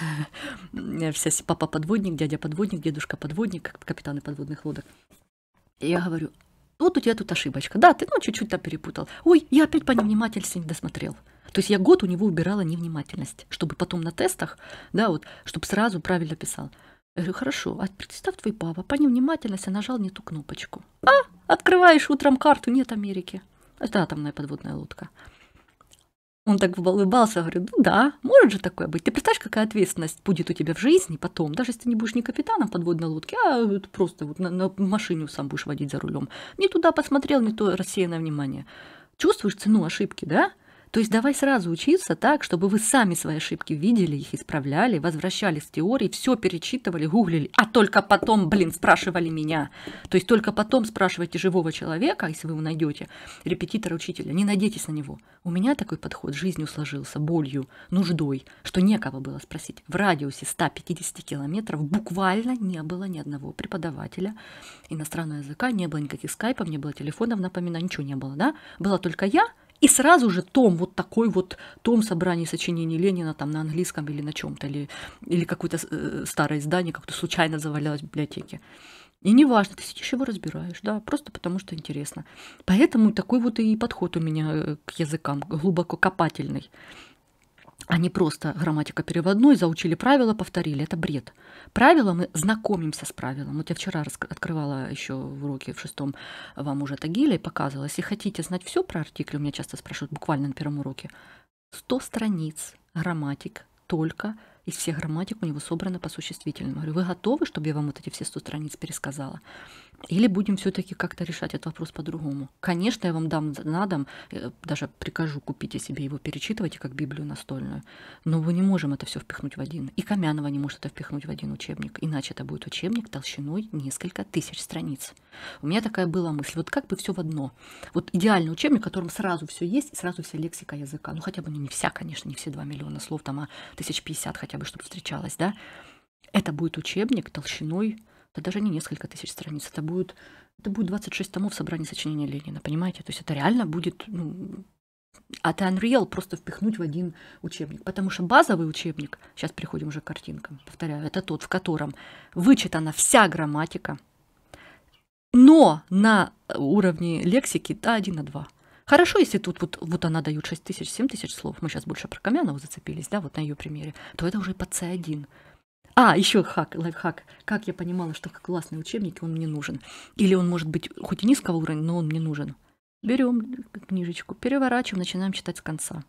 [LAUGHS] вся папа подводник, дядя подводник, дедушка подводник, капитаны подводных лодок. И я говорю, вот у тебя тут ошибочка, да, ты ну чуть-чуть там перепутал. Ой, я опять по невнимательности не досмотрел. То есть я год у него убирала невнимательность, чтобы потом на тестах, да, вот, чтобы сразу правильно писал. Я говорю, хорошо, а представь твой папа, по невнимательности нажал не ту кнопочку. А, открываешь утром карту, нет Америки. Это атомная подводная лодка. Он так улыбался, говорит, ну да, может же такое быть. Ты представляешь, какая ответственность будет у тебя в жизни потом, даже если ты не будешь не капитаном подводной лодки, а просто вот на, на машине сам будешь водить за рулем. Не туда посмотрел, не то рассеянное внимание. Чувствуешь цену ошибки, да? То есть давай сразу учиться так, чтобы вы сами свои ошибки видели, их исправляли, возвращались в теории, все перечитывали, гуглили, а только потом, блин, спрашивали меня. То есть только потом спрашивайте живого человека, если вы его найдете, репетитора, учителя, не надейтесь на него. У меня такой подход жизнью сложился, болью, нуждой, что некого было спросить. В радиусе 150 километров буквально не было ни одного преподавателя иностранного языка, не было никаких скайпов, не было телефонов, напоминаю, ничего не было, да? Была только я – и сразу же том, вот такой вот том собрания сочинений Ленина там на английском или на чем-то, или, или какое-то э, старое издание как-то случайно завалялось в библиотеке. И неважно, ты сидишь его разбираешь, да, просто потому что интересно. Поэтому такой вот и подход у меня э, к языкам, глубоко копательный. Они а просто грамматика переводной, заучили правила, повторили. Это бред. Правила, мы знакомимся с правилом. Вот я вчера открывала еще в уроке в шестом вам уже Тагиля и показывала. Если хотите знать все про артикль, у меня часто спрашивают буквально на первом уроке, 100 страниц грамматик только из всех грамматик у него собрано по существительным. говорю, вы готовы, чтобы я вам вот эти все 100 страниц пересказала? Или будем все-таки как-то решать этот вопрос по-другому? Конечно, я вам дам на дом, э, даже прикажу купить себе его, перечитывайте как Библию настольную, но мы не можем это все впихнуть в один. И Камянова не может это впихнуть в один учебник, иначе это будет учебник толщиной несколько тысяч страниц. У меня такая была мысль, вот как бы все в одно. Вот идеальный учебник, в котором сразу все есть, сразу вся лексика языка. Ну хотя бы ну, не вся, конечно, не все 2 миллиона слов, там, а тысяч пятьдесят хотя бы, чтобы встречалось, да? Это будет учебник толщиной это даже не несколько тысяч страниц, это будет, это будет 26 томов собрания сочинений Ленина, понимаете? То есть это реально будет, ну, это Unreal просто впихнуть в один учебник. Потому что базовый учебник, сейчас переходим уже к картинкам, повторяю, это тот, в котором вычитана вся грамматика, но на уровне лексики да, 1 на 2. Хорошо, если тут вот, вот она дает 6 тысяч, 7 тысяч слов, мы сейчас больше про Камянова зацепились, да, вот на ее примере, то это уже по С1. А, еще хак, лайфхак. Как я понимала, что классные учебники он мне нужен. Или он может быть хоть и низкого уровня, но он мне нужен. Берем книжечку, переворачиваем, начинаем читать с конца.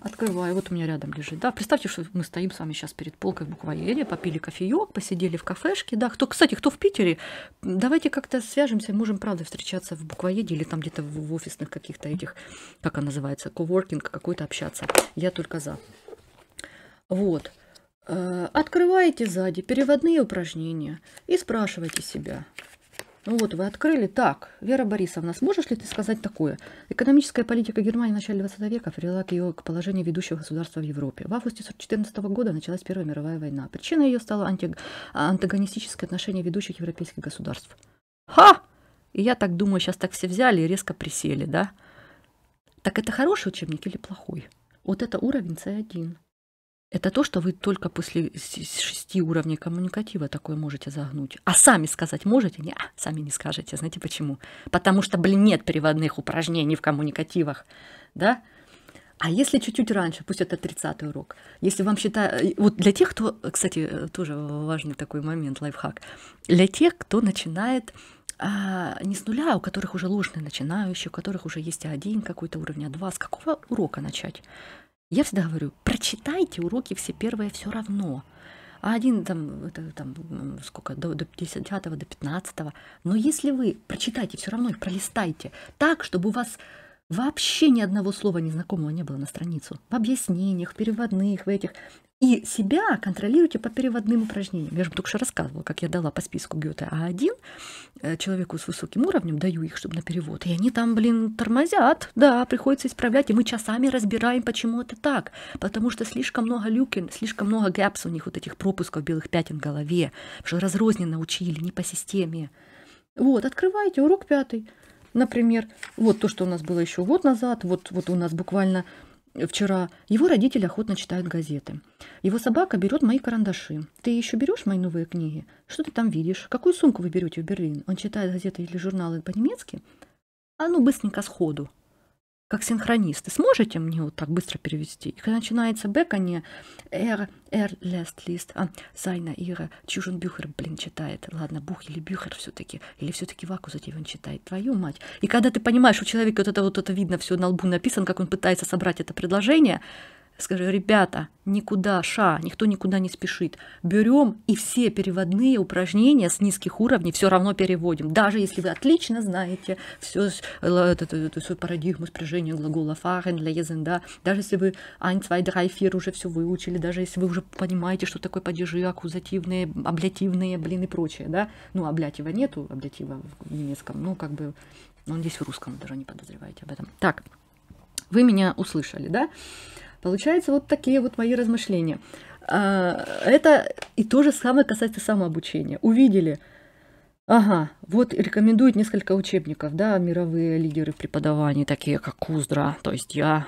Открываю, вот у меня рядом лежит. Да, представьте, что мы стоим с вами сейчас перед полкой в буквоере, попили кофеек, посидели в кафешке. Да, кто, кстати, кто в Питере, давайте как-то свяжемся, можем, правда, встречаться в буквоеде или там где-то в, в офисных каких-то этих, как она называется, коворкинг какой-то общаться. Я только за. Вот. Э, открываете сзади переводные упражнения и спрашивайте себя. Ну вот вы открыли. Так, Вера Борисовна, сможешь ли ты сказать такое? Экономическая политика Германии в начале 20 века привела к ее к положению ведущего государства в Европе. В августе 1914 года началась Первая мировая война. Причиной ее стало анти... антагонистическое отношение ведущих европейских государств. Ха! И я так думаю, сейчас так все взяли и резко присели, да? Так это хороший учебник или плохой? Вот это уровень С1. Это то, что вы только после шести уровней коммуникатива такое можете загнуть. А сами сказать можете? Не, а, сами не скажете. Знаете почему? Потому что, блин, нет переводных упражнений в коммуникативах. Да? А если чуть-чуть раньше, пусть это 30 урок, если вам считаю, э, вот для тех, кто, кстати, э, тоже важный такой момент, лайфхак, для тех, кто начинает а, не с нуля, а у которых уже ложные начинающие, у которых уже есть один какой-то уровень, а два, с какого урока начать? Я всегда говорю, прочитайте уроки все первые все равно. А один там, это, там сколько, до, до 15-го до 15 го Но если вы прочитаете все равно их, пролистайте так, чтобы у вас вообще ни одного слова незнакомого не было на страницу. В объяснениях, в переводных, в этих. И себя контролируйте по переводным упражнениям. Я же только что рассказывала, как я дала по списку Гёте А1 э, человеку с высоким уровнем, даю их, чтобы на перевод. И они там, блин, тормозят, да, приходится исправлять. И мы часами разбираем, почему это так. Потому что слишком много люкин, слишком много гэпс у них, вот этих пропусков белых пятен в голове, что разрозненно учили, не по системе. Вот, открывайте урок пятый. Например, вот то, что у нас было еще год назад, вот, вот у нас буквально вчера. Его родители охотно читают газеты. Его собака берет мои карандаши. Ты еще берешь мои новые книги? Что ты там видишь? Какую сумку вы берете в Берлин? Он читает газеты или журналы по-немецки? А ну, быстренько сходу как синхронисты. Сможете мне вот так быстро перевести? И когда начинается бэк, а не эр, R, last list, а, Сайна, Ира, Чужин Бюхер, блин, читает. Ладно, Бух или Бюхер все-таки, или все-таки Ваку за он читает. Твою мать. И когда ты понимаешь, у человека вот это вот это видно все на лбу написано, как он пытается собрать это предложение, Скажи, ребята, никуда ша, никто никуда не спешит. Берем и все переводные упражнения с низких уровней все равно переводим. Даже если вы отлично знаете все, э, э, эту, эту, эту парадигму спряжения глагола фарен для язында, даже если вы 1, 2, 3, 4 уже все выучили, даже если вы уже понимаете, что такое падежи, аккузативные, аблятивные, блин и прочее, да? Ну, аблятива нету, аблятива в немецком, ну, как бы, он здесь в русском, даже не подозреваете об этом. Так, вы меня услышали, да? Получается, вот такие вот мои размышления. А, это и то же самое касается самообучения. Увидели, Ага, вот рекомендуют несколько учебников, да, мировые лидеры в преподавании, такие как Куздра, то есть я,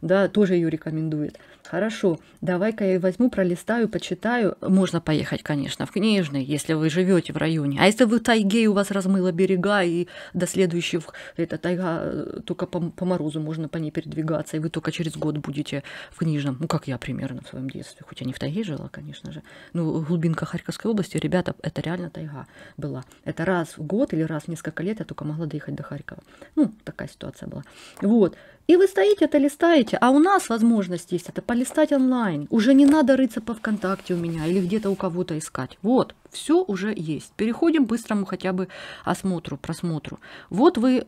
да, тоже ее рекомендует. Хорошо, давай-ка я возьму, пролистаю, почитаю. Можно поехать, конечно, в книжный, если вы живете в районе. А если вы в тайге, у вас размыло берега, и до следующих, это тайга, э, только по, по морозу можно по ней передвигаться, и вы только через год будете в книжном. Ну, как я примерно в своем детстве, хоть я не в тайге жила, конечно же. Ну, глубинка Харьковской области, ребята, это реально тайга была. Это раз в год или раз в несколько лет я только могла доехать до Харькова. Ну, такая ситуация была. Вот. И вы стоите это листаете, а у нас возможность есть это полезно полистать онлайн. Уже не надо рыться по ВКонтакте у меня или где-то у кого-то искать. Вот, все уже есть. Переходим к быстрому хотя бы осмотру, просмотру. Вот вы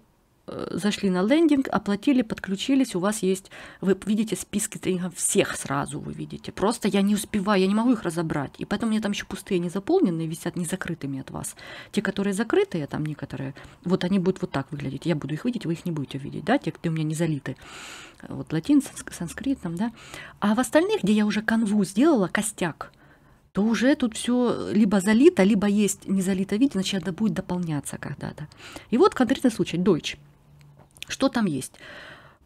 Э, зашли на лендинг, оплатили, подключились, у вас есть, вы видите списки тренингов всех сразу, вы видите. Просто я не успеваю, я не могу их разобрать. И поэтому у меня там еще пустые, не заполненные, висят не закрытыми от вас. Те, которые закрытые, а там некоторые, вот они будут вот так выглядеть. Я буду их видеть, вы их не будете видеть, да, те, кто у меня не залиты. Э, вот латин, санскрит там, да. А в остальных, где я уже канву сделала, костяк, то уже тут все либо залито, либо есть не залито, видите, значит, это будет дополняться когда-то. И вот конкретный случай, Deutsch. Что там есть?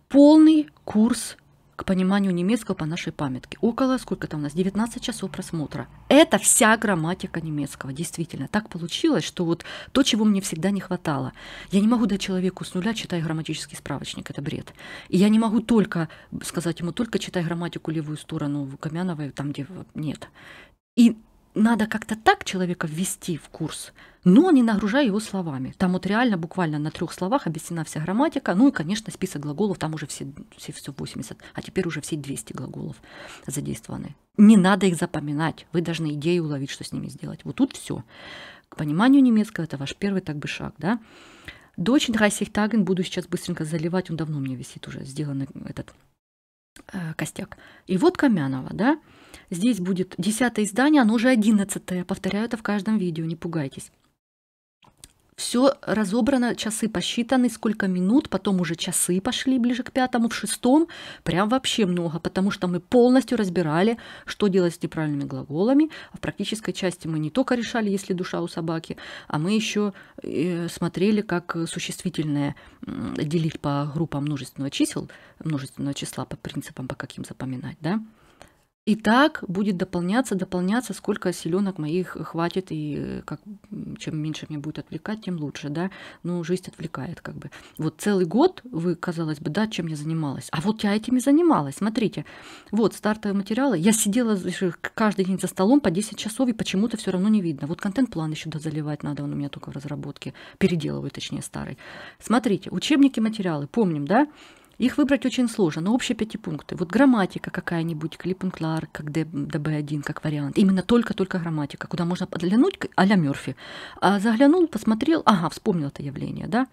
Полный курс к пониманию немецкого по нашей памятке. Около, сколько там у нас, 19 часов просмотра. Это вся грамматика немецкого, действительно. Так получилось, что вот то, чего мне всегда не хватало. Я не могу дать человеку с нуля, читать грамматический справочник, это бред. И я не могу только сказать ему, только читай грамматику левую сторону Камяновой, там, где нет. И надо как-то так человека ввести в курс, но не нагружая его словами. Там вот реально буквально на трех словах объяснена вся грамматика, ну и, конечно, список глаголов, там уже все, все, все 80, а теперь уже все 200 глаголов задействованы. Не надо их запоминать, вы должны идею уловить, что с ними сделать. Вот тут все. К пониманию немецкого это ваш первый так бы шаг, да. Дочь Таген буду сейчас быстренько заливать, он давно у меня висит уже, сделан этот э, костяк. И вот Камянова, да, Здесь будет 10 издание, оно уже 11. -е. Повторяю это в каждом видео, не пугайтесь. Все разобрано, часы посчитаны, сколько минут, потом уже часы пошли ближе к пятому, в шестом, прям вообще много, потому что мы полностью разбирали, что делать с неправильными глаголами. в практической части мы не только решали, есть ли душа у собаки, а мы еще э, смотрели, как существительное делить по группам множественного чисел, множественного числа по принципам, по каким запоминать, да. И так будет дополняться, дополняться, сколько силенок моих хватит, и э, как, чем меньше мне будет отвлекать, тем лучше, да. Ну, жизнь отвлекает, как бы. Вот целый год вы, казалось бы, да, чем я занималась. А вот я этим и занималась. Смотрите, вот стартовые материалы. Я сидела каждый день за столом по 10 часов, и почему-то все равно не видно. Вот контент-план еще заливать надо, он у меня только в разработке. Переделываю, точнее, старый. Смотрите, учебники, материалы, помним, да? Их выбрать очень сложно, но общие пяти пункты. Вот грамматика какая-нибудь, клипунклар, как ДБ1, как вариант. Именно только-только грамматика, куда можно подглянуть а-ля Мёрфи. А заглянул, посмотрел, ага, вспомнил это явление, да?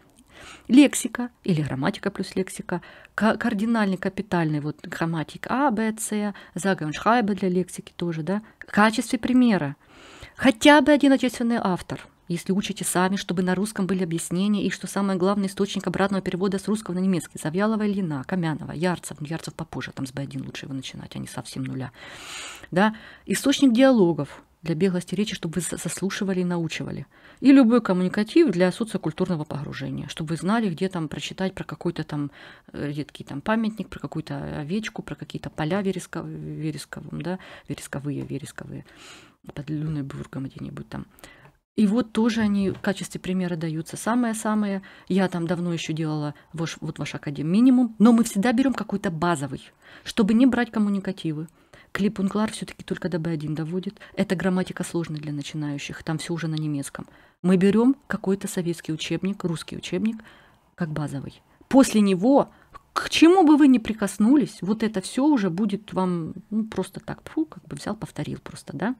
Лексика или грамматика плюс лексика, кардинальный, капитальный, вот грамматик А, Б, С, Загеншхайба для лексики тоже, да? В качестве примера. Хотя бы один отечественный автор – если учите сами, чтобы на русском были объяснения, и, что самое главное, источник обратного перевода с русского на немецкий. Завьялова, Ильина, Камянова, Ярцев. Ну, Ярцев попозже, там с Б1 лучше его начинать, а не совсем нуля. Да? Источник диалогов для беглости речи, чтобы вы заслушивали и научивали. И любой коммуникатив для социокультурного погружения, чтобы вы знали, где там прочитать про какой-то там редкий э, там памятник, про какую-то овечку, про какие-то поля вереско, вересковым, да, вересковые, вересковые, под Люнебургом где-нибудь там. И вот тоже они в качестве примера даются. Самое-самое, я там давно еще делала ваш, вот ваш академ минимум, но мы всегда берем какой-то базовый, чтобы не брать коммуникативы. Клип Унклар все-таки только до B1 доводит. Это грамматика сложная для начинающих, там все уже на немецком. Мы берем какой-то советский учебник, русский учебник, как базовый. После него, к чему бы вы ни прикоснулись, вот это все уже будет вам ну, просто так, фу, как бы взял, повторил просто, да.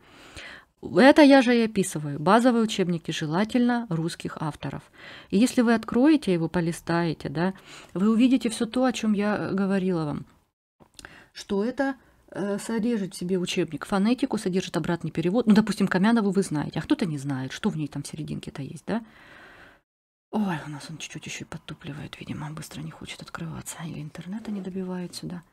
Это я же и описываю. Базовые учебники, желательно русских авторов. И если вы откроете его, полистаете, да, вы увидите все то, о чем я говорила вам. Что это э, содержит в себе учебник фонетику, содержит обратный перевод. Ну, допустим, Камянову вы знаете, а кто-то не знает, что в ней там в серединке-то есть, да? Ой, у нас он чуть-чуть еще и подтупливает, видимо, быстро не хочет открываться. Или интернета не добивает сюда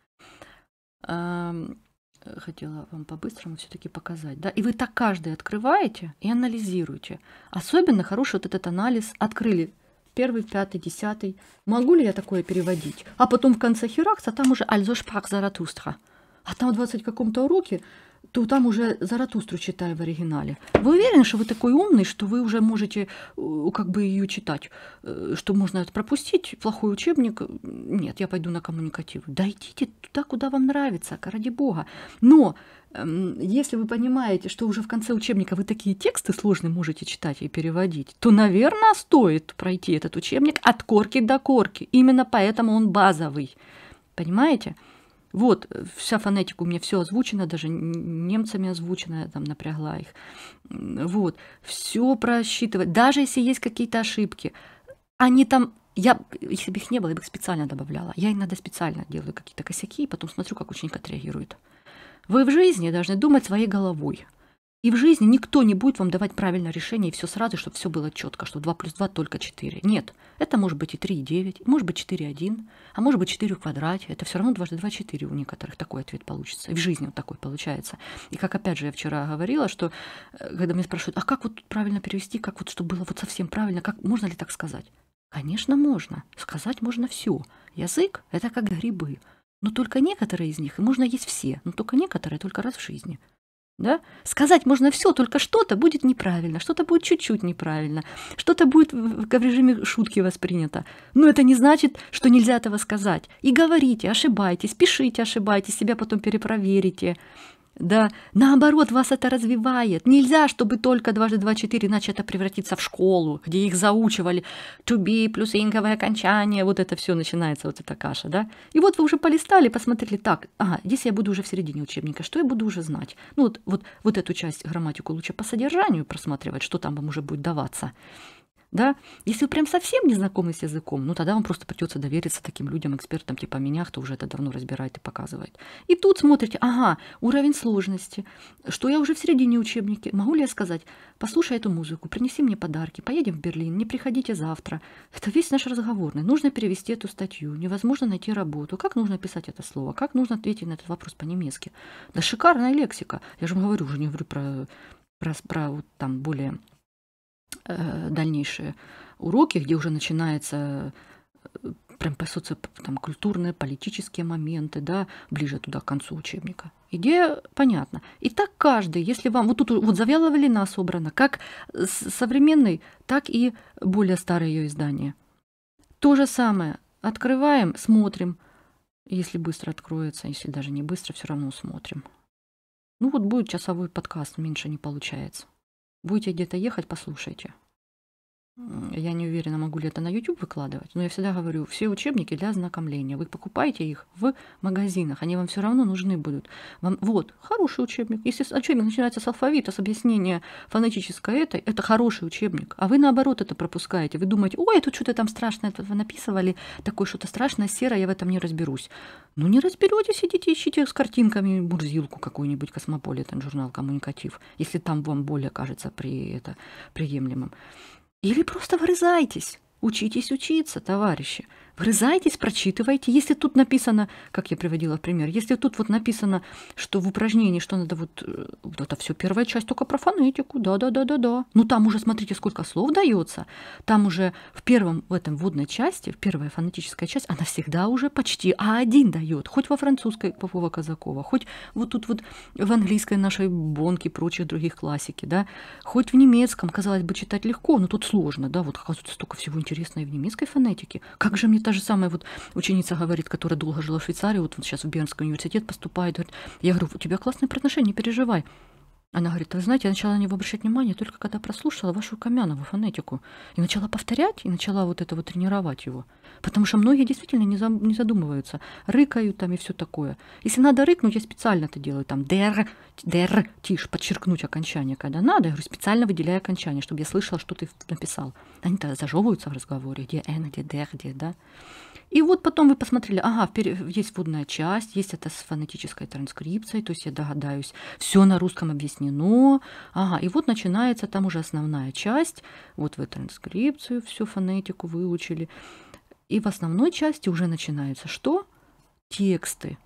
хотела вам по-быстрому все-таки показать. Да? И вы так каждый открываете и анализируете. Особенно хороший вот этот анализ. Открыли первый, пятый, десятый. Могу ли я такое переводить? А потом в конце херакса а там уже «Альзо шпах Заратустра». А там в 20 каком-то уроке то там уже Заратустру читаю в оригинале. Вы уверены, что вы такой умный, что вы уже можете э, как бы ее читать? Э, что можно это пропустить? Плохой учебник? Нет, я пойду на коммуникатив. Да идите туда, куда вам нравится, ради бога. Но эм, если вы понимаете, что уже в конце учебника вы такие тексты сложные можете читать и переводить, то, наверное, стоит пройти этот учебник от корки до корки. Именно поэтому он базовый. Понимаете? Вот, вся фонетика у меня все озвучено, даже немцами озвучено, я там напрягла их. Вот, все просчитывать. Даже если есть какие-то ошибки, они там я, если бы их не было, я бы их специально добавляла. Я иногда специально делаю какие-то косяки, и потом смотрю, как ученик отреагирует. Вы в жизни должны думать своей головой. И в жизни никто не будет вам давать правильное решение и все сразу, чтобы все было четко, что 2 плюс 2 только 4. Нет, это может быть и 3, и 9, может быть 4, 1, а может быть 4 в квадрате. Это все равно дважды 2, 4 у некоторых такой ответ получится. И в жизни вот такой получается. И как опять же я вчера говорила, что э, когда меня спрашивают, а как вот правильно перевести, как вот, чтобы было вот совсем правильно, как можно ли так сказать? Конечно, можно. Сказать можно все. Язык – это как грибы. Но только некоторые из них, и можно есть все, но только некоторые только раз в жизни. Да? Сказать можно все, только что-то будет неправильно, что-то будет чуть-чуть неправильно, что-то будет в, в режиме шутки воспринято. Но это не значит, что нельзя этого сказать. И говорите, ошибайтесь, пишите, ошибайтесь, себя потом перепроверите. Да, наоборот, вас это развивает. Нельзя, чтобы только дважды два четыре, начать это превратиться в школу, где их заучивали. To be, плюс инговое окончание, вот это все начинается, вот эта каша, да. И вот вы уже полистали, посмотрели, так, ага, здесь я буду уже в середине учебника, что я буду уже знать? Ну вот, вот, вот эту часть грамматику лучше по содержанию просматривать, что там вам уже будет даваться. Да? Если вы прям совсем не знакомы с языком, ну тогда вам просто придется довериться таким людям, экспертам типа меня, кто уже это давно разбирает и показывает. И тут смотрите, ага, уровень сложности, что я уже в середине учебники, могу ли я сказать, послушай эту музыку, принеси мне подарки, поедем в Берлин, не приходите завтра. Это весь наш разговорный. Нужно перевести эту статью, невозможно найти работу, как нужно писать это слово, как нужно ответить на этот вопрос по-немецки. Да шикарная лексика. Я же вам говорю, уже не говорю про, про, про вот там более Э, дальнейшие уроки, где уже начинается э, прям по соци... там, культурные, политические моменты, да, ближе туда к концу учебника. Идея понятна. И так каждый, если вам... Вот тут вот Завьялова Лина собрана, как современный, так и более старое ее издание. То же самое. Открываем, смотрим. Если быстро откроется, если даже не быстро, все равно смотрим. Ну вот будет часовой подкаст, меньше не получается. Будете где-то ехать, послушайте. Я не уверена, могу ли это на YouTube выкладывать, но я всегда говорю, все учебники для ознакомления, вы покупаете их в магазинах, они вам все равно нужны будут. Вам, вот, хороший учебник. Если учебник начинается с алфавита, с объяснения фонетическое это, это хороший учебник, а вы наоборот это пропускаете. Вы думаете, ой, тут что-то там страшное вы написывали, такое что-то страшное, серое, я в этом не разберусь. Ну не разберетесь, идите ищите с картинками бурзилку какую-нибудь, космополитен, журнал коммуникатив, если там вам более кажется при это приемлемым. Или просто вырызайтесь, учитесь учиться, товарищи врезайтесь, прочитывайте. Если тут написано, как я приводила в пример, если тут вот написано, что в упражнении, что надо вот, э, вот это все первая часть только про фонетику, да-да-да-да-да. Ну там уже, смотрите, сколько слов дается. Там уже в первом, в этом вводной части, в первая фонетическая часть, она всегда уже почти А1 дает. Хоть во французской Попова Казакова, хоть вот тут вот в английской нашей Бонке и прочих других классики, да. Хоть в немецком, казалось бы, читать легко, но тут сложно, да. Вот оказывается, столько всего интересного и в немецкой фонетике. Как же мне так та же самая вот ученица говорит, которая долго жила в Швейцарии, вот сейчас в Бернский университет поступает, говорит, я говорю, у тебя классные отношения, не переживай. Она говорит, вы знаете, я начала на него обращать внимание только когда прослушала вашу Камянову фонетику. И начала повторять, и начала вот это вот тренировать его. Потому что многие действительно не, за, не задумываются. Рыкают там и все такое. Если надо рыкнуть, я специально это делаю. Там дер, дер, тишь, подчеркнуть окончание, когда надо. Я говорю, специально выделяю окончание, чтобы я слышала, что ты написал. Они-то зажевываются в разговоре. Где н, где дер, где, да. И вот потом вы посмотрели, ага, есть вводная часть, есть это с фонетической транскрипцией, то есть я догадаюсь, все на русском объяснено. Ага, и вот начинается там уже основная часть, вот вы транскрипцию, всю фонетику выучили. И в основной части уже начинается что? Тексты,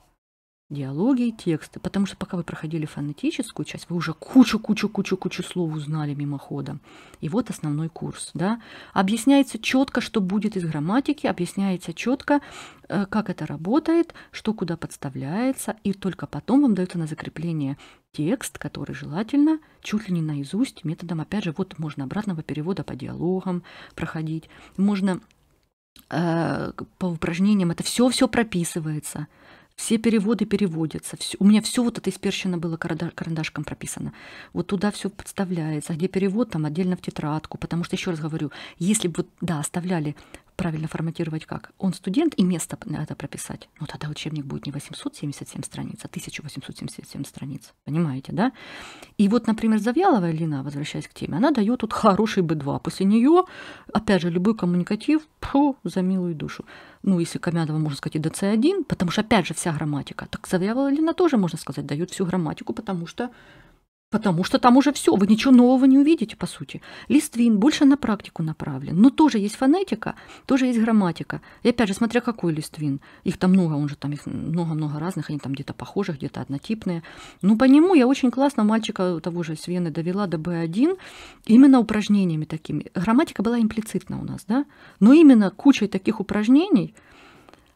диалоги и тексты, потому что пока вы проходили фонетическую часть, вы уже кучу-кучу-кучу-кучу слов узнали мимоходом. И вот основной курс. Да? Объясняется четко, что будет из грамматики, объясняется четко, э, как это работает, что куда подставляется, и только потом вам дается на закрепление текст, который желательно чуть ли не наизусть методом, опять же, вот можно обратного перевода по диалогам проходить, можно э, по упражнениям, это все-все прописывается – все переводы переводятся. Все, у меня все вот это исперщено было карандашком прописано. Вот туда все подставляется. Где перевод, там отдельно в тетрадку. Потому что, еще раз говорю, если бы, да, оставляли правильно форматировать как? Он студент, и место на это прописать. Ну, тогда учебник будет не 877 страниц, а 1877 страниц. Понимаете, да? И вот, например, Завьялова Лина, возвращаясь к теме, она дает тут хороший Б2. После нее, опять же, любой коммуникатив, пфу, за милую душу. Ну, если Камядова, можно сказать, и ДЦ1, потому что, опять же, вся грамматика. Так Завьялова Лина тоже, можно сказать, дает всю грамматику, потому что Потому что там уже все, вы ничего нового не увидите, по сути. Листвин больше на практику направлен. Но тоже есть фонетика, тоже есть грамматика. И опять же, смотря какой листвин. Их там много, он же там их много-много разных, они там где-то похожи, где-то однотипные. Но ну, по нему я очень классно мальчика того же Свены довела до B1 именно упражнениями такими. Грамматика была имплицитна у нас, да? Но именно кучей таких упражнений,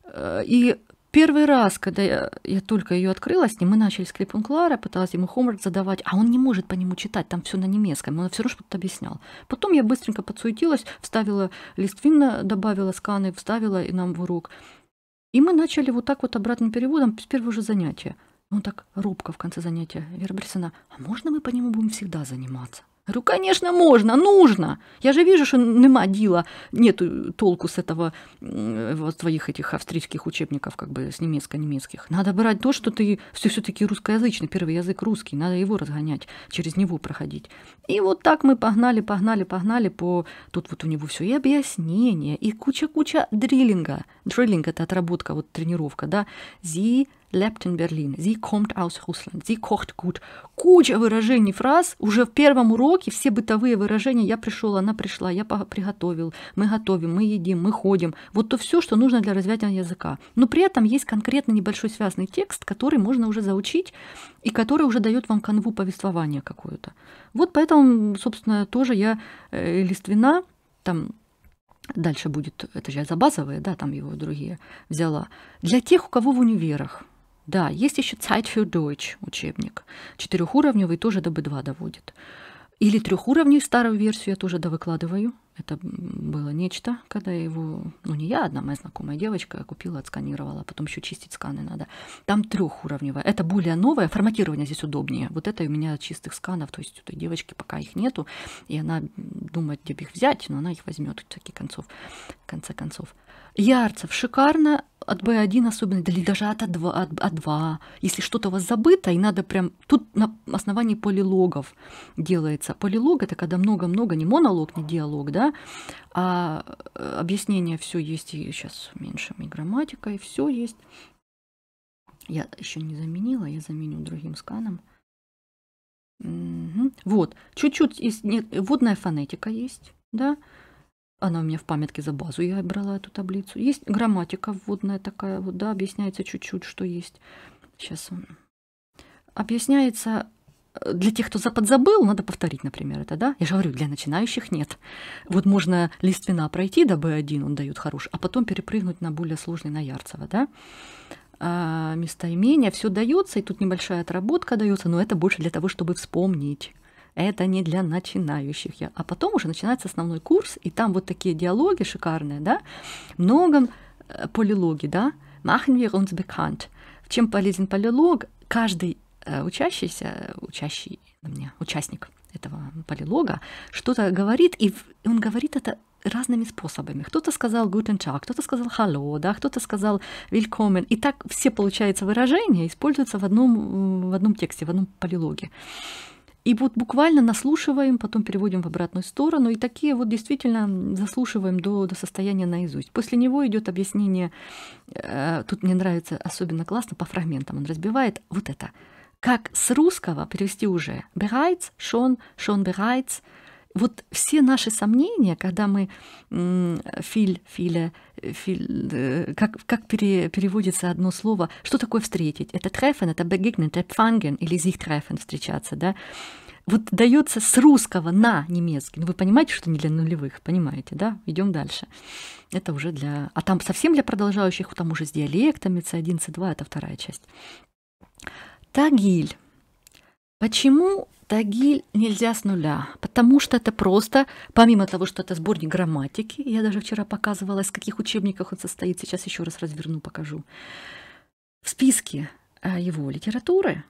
э, и Первый раз, когда я, я только ее открыла, с ним мы начали скрипун Клара, пыталась ему Хомарт задавать, а он не может по нему читать, там все на немецком, он все равно что-то объяснял. Потом я быстренько подсуетилась, вставила лист Финна, добавила сканы, вставила и нам в урок. И мы начали вот так вот обратным переводом с первого же занятия. Он так робко в конце занятия. Вера Борисовна, а можно мы по нему будем всегда заниматься? Говорю, конечно, можно, нужно. Я же вижу, что нема діла, нету толку с этого, вот, твоих этих австрийских учебников, как бы с немецко-немецких. Надо брать то, что ты все все-таки русскоязычный, первый язык русский, надо его разгонять, через него проходить. И вот так мы погнали, погнали, погнали по... Тут вот у него все и объяснение, и куча-куча дриллинга. Дриллинг – это отработка, вот тренировка, да. Зи, lebt in Berlin. Sie kommt aus Russland. Sie kocht gut. Куча выражений, фраз. Уже в первом уроке все бытовые выражения. Я пришел, она пришла, я приготовил, мы готовим, мы едим, мы ходим. Вот то все, что нужно для развития языка. Но при этом есть конкретно небольшой связанный текст, который можно уже заучить и который уже дает вам канву повествования какую-то. Вот поэтому, собственно, тоже я э, листвина, там дальше будет, это же я за базовые, да, там его другие взяла. Для тех, у кого в универах, да, есть еще Zeit für Deutsch учебник. Четырехуровневый тоже до B2 доводит. Или трехуровневую старую версию я тоже довыкладываю. Это было нечто, когда я его... Ну, не я а одна, моя знакомая девочка купила, отсканировала. А потом еще чистить сканы надо. Там трехуровневая. Это более новое. Форматирование здесь удобнее. Вот это у меня чистых сканов. То есть у той девочки пока их нету. И она думает, где бы их взять. Но она их возьмет, в концов, в конце концов. Ярцев шикарно, от B1 особенно, или даже от А2, от А2. Если что-то у вас забыто, и надо прям... Тут на основании полилогов делается. Полилог — это когда много-много, не монолог, не диалог, да, а э, объяснение все есть, и сейчас меньше и грамматика, и все есть. Я еще не заменила, я заменю другим сканом. Угу. Вот, чуть-чуть есть, нет, водная фонетика есть, да, она у меня в памятке за базу, я брала эту таблицу. Есть грамматика вводная такая, вот, да, объясняется чуть-чуть, что есть. Сейчас объясняется э, для тех, кто подзабыл, надо повторить, например, это, да? Я же говорю, для начинающих нет. Вот можно лист вина пройти до B1, он дает хороший, а потом перепрыгнуть на более сложный, на Ярцева, да? А местоимение, все дается, и тут небольшая отработка дается, но это больше для того, чтобы вспомнить это не для начинающих. А потом уже начинается основной курс, и там вот такие диалоги шикарные, да, Много э, полилоги, да, machen wir uns bekannt. Чем полезен полилог? Каждый э, учащийся, учащий, мне, участник этого полилога, что-то говорит, и он говорит это разными способами. Кто-то сказал «guten Tag», кто-то сказал «hello», да, кто-то сказал «willkommen». И так все, получается, выражения используются в одном, в одном тексте, в одном полилоге. И вот буквально наслушиваем, потом переводим в обратную сторону. И такие вот действительно заслушиваем до, до состояния наизусть. После него идет объяснение, э, тут мне нравится особенно классно, по фрагментам он разбивает вот это. Как с русского перевести уже «bereits», «schon», «schon bereits», вот все наши сомнения, когда мы Филь, Филя, Филь, э, как, как пере, переводится одно слово, что такое встретить? Это трефен, это бегигнен, это фанген или зих трефен встречаться, да? Вот дается с русского на немецкий. Ну, вы понимаете, что не для нулевых, понимаете, да? Идем дальше. Это уже для... А там совсем для продолжающих, там уже с диалектами, C1, C2, это вторая часть. Тагиль. Почему Тагиль нельзя с нуля? Потому что это просто, помимо того, что это сборник грамматики, я даже вчера показывала, из каких учебников он состоит, сейчас еще раз разверну, покажу. В списке э, его литературы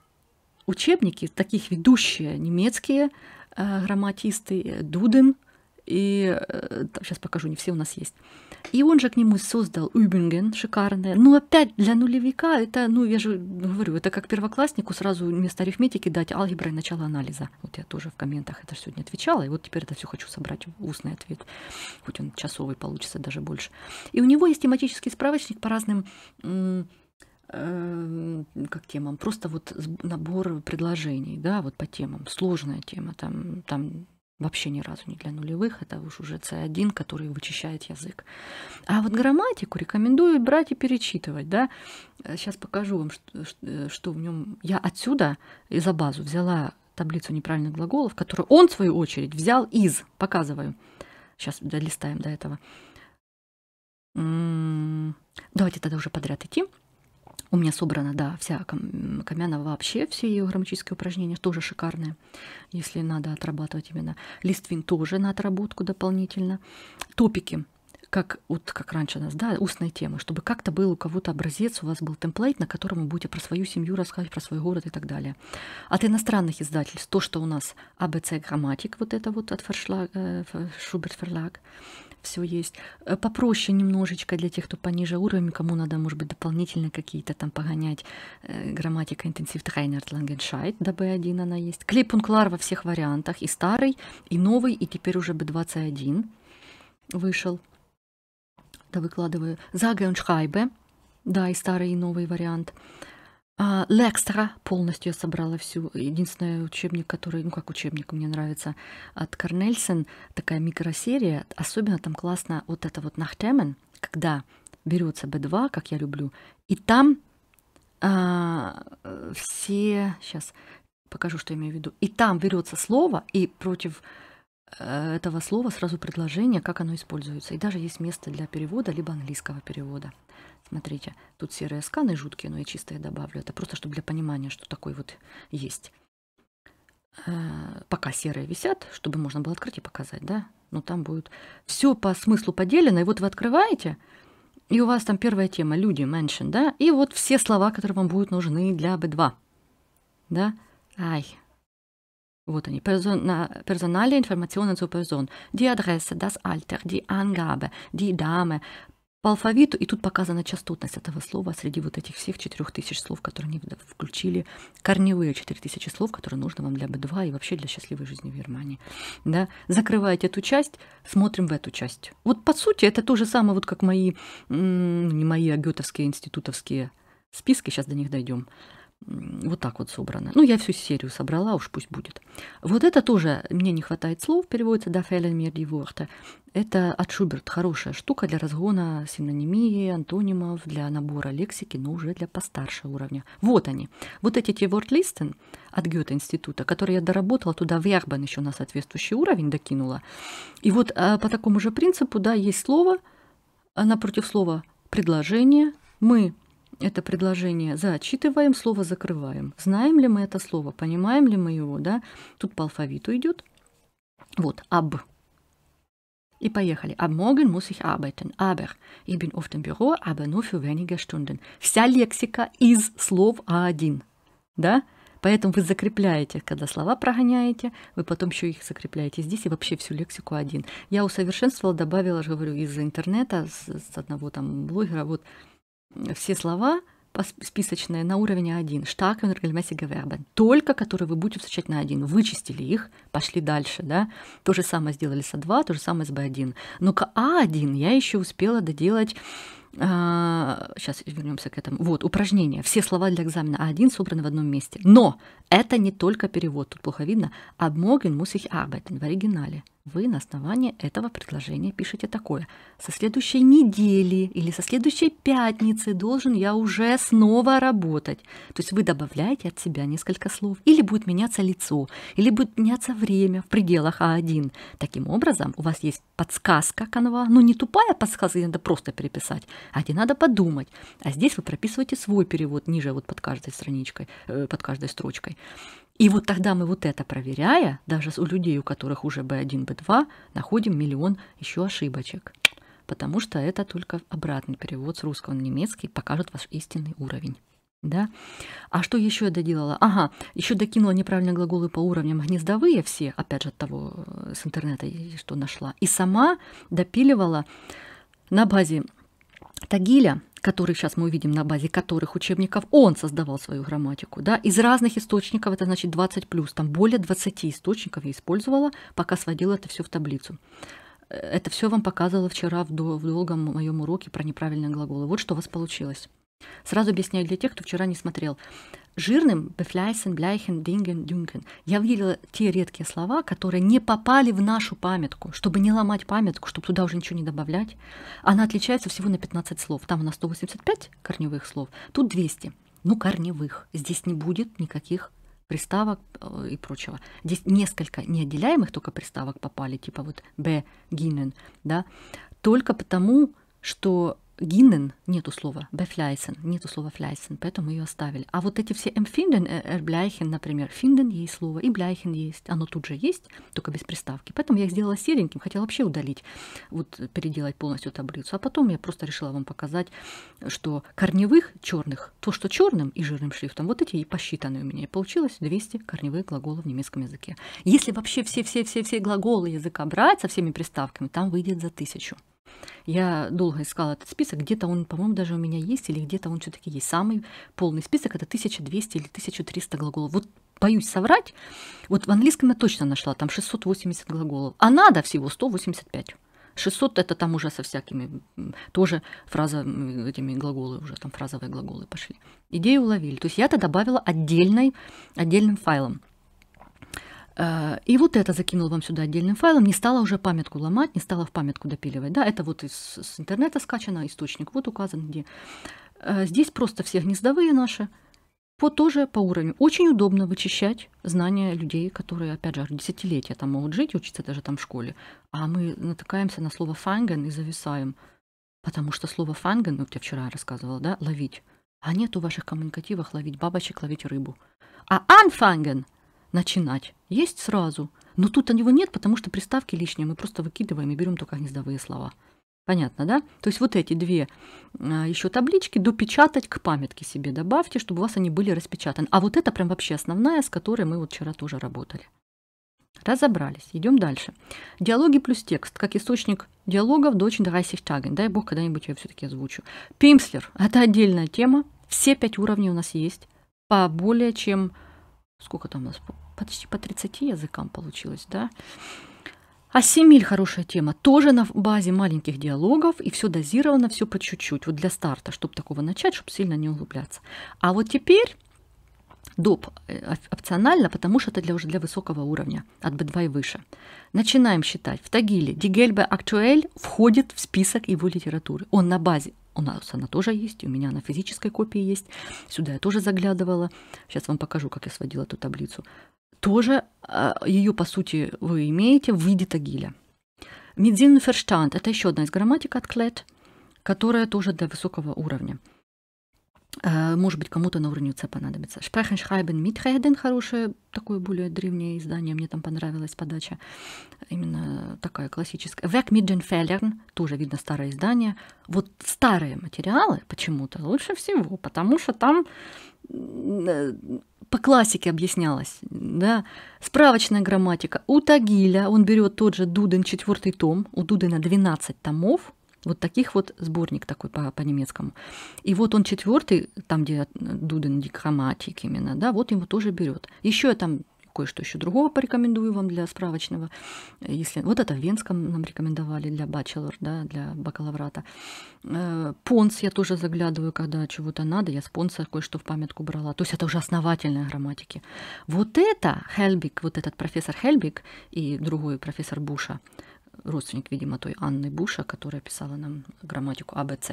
учебники, таких ведущие немецкие э, грамматисты э, Дуден, и сейчас покажу, не все у нас есть, и он же к нему создал Убинген шикарное. Ну, опять для нулевика это, ну, я же говорю, это как первокласснику сразу вместо арифметики дать алгебра и начало анализа. Вот я тоже в комментах это сегодня отвечала, и вот теперь это все хочу собрать в устный ответ. Хоть он часовый получится даже больше. И у него есть тематический справочник по разным э, как темам, просто вот набор предложений, да, вот по темам, сложная тема, там, там Вообще ни разу не для нулевых, это уж уже C1, который вычищает язык. А вот грамматику рекомендую брать и перечитывать. Да? Сейчас э, покажу вам, что, э, э, что в нем. Я отсюда из-за базу взяла таблицу неправильных глаголов, которую он, в свою очередь, взял из. Показываю. Сейчас долистаем до этого. Давайте тогда уже подряд идти. У меня собрана, да, вся Камяна вообще, все ее грамматические упражнения тоже шикарные, если надо отрабатывать именно. Листвин тоже на отработку дополнительно. Топики, как, вот, как раньше у нас, да, устные темы, чтобы как-то был у кого-то образец, у вас был темплейт, на котором вы будете про свою семью рассказывать, про свой город и так далее. От иностранных издательств, то, что у нас АБЦ Грамматик, вот это вот от Фершлаг, э, Шуберт Ферлаг, все есть. Э, попроще немножечко для тех, кто пониже уровень, кому надо, может быть, дополнительно какие-то там погонять. Э, грамматика интенсив Трайнерт Лангеншайт, DB1 она есть. Клип Клейпунклар во всех вариантах, и старый, и новый, и теперь уже B21 вышел. Да, выкладываю. Загеуншхайбе, да, и старый, и новый вариант. А, Лекстера полностью я собрала всю. Единственный учебник, который, ну как учебник, мне нравится, от Корнельсен, такая микросерия. Особенно там классно вот это вот Нахтемен, когда берется B2, как я люблю, и там а, все, сейчас покажу, что я имею в виду, и там берется слово, и против э, этого слова сразу предложение, как оно используется. И даже есть место для перевода, либо английского перевода. Смотрите, тут серые сканы жуткие, но я чистые добавлю. Это просто, чтобы для понимания, что такой вот есть. Э, пока серые висят, чтобы можно было открыть и показать, да? Но там будет все по смыслу поделено. И вот вы открываете, и у вас там первая тема «люди», «mention», да? И вот все слова, которые вам будут нужны для B2. Да? Ай. Вот они. Persona, персональная информационная суперзон. Die Adresse, das Alter, die Angabe, die Dame, по алфавиту, и тут показана частотность этого слова среди вот этих всех 4000 слов, которые они включили, корневые 4000 слов, которые нужны вам для B2 и вообще для счастливой жизни в Германии. Да? Закрываете эту часть, смотрим в эту часть. Вот по сути это то же самое, вот как мои, не мои, а гетовские, институтовские списки, сейчас до них дойдем, вот так вот собрано. Ну, я всю серию собрала, уж пусть будет. Вот это тоже, мне не хватает слов, переводится «Да фэлен мир ворта». Это от Шуберт хорошая штука для разгона синонимии, антонимов, для набора лексики, но уже для постарше уровня. Вот они. Вот эти те вордлистен от Гёте-института, которые я доработала туда в Ярбан еще на соответствующий уровень докинула. И вот а, по такому же принципу, да, есть слово, а, напротив слова предложение. Мы это предложение зачитываем, слово закрываем. Знаем ли мы это слово, понимаем ли мы его, да? Тут по алфавиту идет. Вот, аб. И поехали. Ab morgen muss ich arbeiten. Aber ich bin auf dem Büro, aber nur für wenige Stunden. Вся лексика из слов А1. Да? Поэтому вы закрепляете, когда слова прогоняете, вы потом еще их закрепляете здесь и вообще всю лексику один. Я усовершенствовала, добавила, же говорю, из интернета, с, с одного там блогера, вот все слова списочные на уровне А1, штак и вербен, только которые вы будете встречать на А1. Вычистили их, пошли дальше, да. То же самое сделали с А2, то же самое с Б1. Но к А1 я еще успела доделать сейчас а, вернемся к этому. Вот, упражнение. Все слова для экзамена А1 собраны в одном месте. Но это не только перевод, тут плохо видно. Обмоген Мусих ich в оригинале вы на основании этого предложения пишете такое. Со следующей недели или со следующей пятницы должен я уже снова работать. То есть вы добавляете от себя несколько слов. Или будет меняться лицо, или будет меняться время в пределах А1. Таким образом, у вас есть подсказка канва. Ну, не тупая подсказка, ее надо просто переписать, а где надо подумать. А здесь вы прописываете свой перевод ниже вот под каждой страничкой, э, под каждой строчкой. И вот тогда мы вот это проверяя, даже у людей, у которых уже B1, B2, находим миллион еще ошибочек. Потому что это только обратный перевод с русского на немецкий покажет ваш истинный уровень. Да? А что еще я доделала? Ага, еще докинула неправильные глаголы по уровням гнездовые все, опять же, от того э, с интернета, что нашла. И сама допиливала на базе Тагиля которые сейчас мы увидим на базе которых учебников, он создавал свою грамматику. Да? Из разных источников, это значит 20 плюс, там более 20 источников я использовала, пока сводила это все в таблицу. Э, это все вам показывала вчера в, дол в долгом моем уроке про неправильные глаголы. Вот что у вас получилось. Сразу объясняю для тех, кто вчера не смотрел жирным «бефляйсен», «бляйхен», «динген», Дюнген. Я видела те редкие слова, которые не попали в нашу памятку, чтобы не ломать памятку, чтобы туда уже ничего не добавлять. Она отличается всего на 15 слов. Там у нас 185 корневых слов, тут 200. Ну, корневых. Здесь не будет никаких приставок э, и прочего. Здесь несколько неотделяемых только приставок попали, типа вот «б», «гинен», да, только потому, что Гиннен нету слова бефляйсен, нету слова фляйсен, поэтому ее оставили. А вот эти все эмфинден, эрбляйхен, э, например, финден есть слово, и бляйхен есть, оно тут же есть, только без приставки. Поэтому я их сделала сереньким, хотела вообще удалить, вот переделать полностью таблицу. А потом я просто решила вам показать, что корневых черных, то, что черным и жирным шрифтом, вот эти и посчитаны у меня. И получилось 200 корневых глаголов в немецком языке. Если вообще все-все-все-все глаголы языка брать со всеми приставками, там выйдет за тысячу. Я долго искала этот список, где-то он, по-моему, даже у меня есть, или где-то он все-таки есть. Самый полный список это 1200 или 1300 глаголов. Вот боюсь соврать, вот в английском я точно нашла, там 680 глаголов, а надо всего 185. 600 это там уже со всякими, тоже фраза, этими глаголы, уже там фразовые глаголы пошли. Идею уловили. То есть я это добавила отдельной, отдельным файлом. Э, и вот это закинул вам сюда отдельным файлом, не стала уже памятку ломать, не стала в памятку допиливать. Да, это вот из, с интернета скачано, источник вот указан где. Э, здесь просто все гнездовые наши, по тоже по уровню. Очень удобно вычищать знания людей, которые, опять же, десятилетия там могут жить, учиться даже там в школе. А мы натыкаемся на слово «фанген» и зависаем. Потому что слово «фанген», ну, вот я вчера рассказывала, да, «ловить». А нет у ваших коммуникативах ловить бабочек, ловить рыбу. А «анфанген» начинать есть сразу. Но тут у него нет, потому что приставки лишние. Мы просто выкидываем и берем только гнездовые слова. Понятно, да? То есть вот эти две а, еще таблички допечатать к памятке себе добавьте, чтобы у вас они были распечатаны. А вот это прям вообще основная, с которой мы вот вчера тоже работали. Разобрались. Идем дальше. Диалоги плюс текст, как источник диалогов до очень драйсих тагин, Дай бог, когда-нибудь я все-таки озвучу. Пимслер – это отдельная тема. Все пять уровней у нас есть. По более чем сколько там у нас, почти по 30 языкам получилось, да. Ассимиль хорошая тема, тоже на базе маленьких диалогов, и все дозировано, все по чуть-чуть, вот для старта, чтобы такого начать, чтобы сильно не углубляться. А вот теперь доп э, опционально, потому что это для, уже для высокого уровня, от B2 и выше. Начинаем считать. В Тагиле Дигельбе Актуэль входит в список его литературы. Он на базе у нас она тоже есть, у меня на физической копии есть. Сюда я тоже заглядывала. Сейчас вам покажу, как я сводила эту таблицу. Тоже а, ее, по сути, вы имеете в виде тагиля. Медзинферштанд – это еще одна из грамматик от Клет, которая тоже для высокого уровня. Э, может быть, кому-то на уровне УЦ понадобится. Sprechen, schreiben, mitreden хорошее, такое более древнее издание, мне там понравилась подача, именно такая классическая. Weg mit den Fehlern, тоже видно старое издание. Вот старые материалы почему-то лучше всего, потому что там э, по классике объяснялось, да, справочная грамматика. У Тагиля он берет тот же Дуден четвертый том, у Дудена 12 томов, вот таких вот сборник такой по, по немецкому. И вот он четвертый, там, где э, Дуден дикхроматик именно, да, вот ему тоже берет. Еще я там кое-что еще другого порекомендую вам для справочного. Э, если вот это в Венском нам рекомендовали для бачелор, да, для бакалаврата. Э, Понс я тоже заглядываю, когда чего-то надо. Я спонсор кое-что в памятку брала. То есть это уже основательная грамматики. Вот это Хельбик, вот этот профессор Хельбик и другой профессор Буша – родственник, видимо, той Анны Буша, которая писала нам грамматику АБЦ,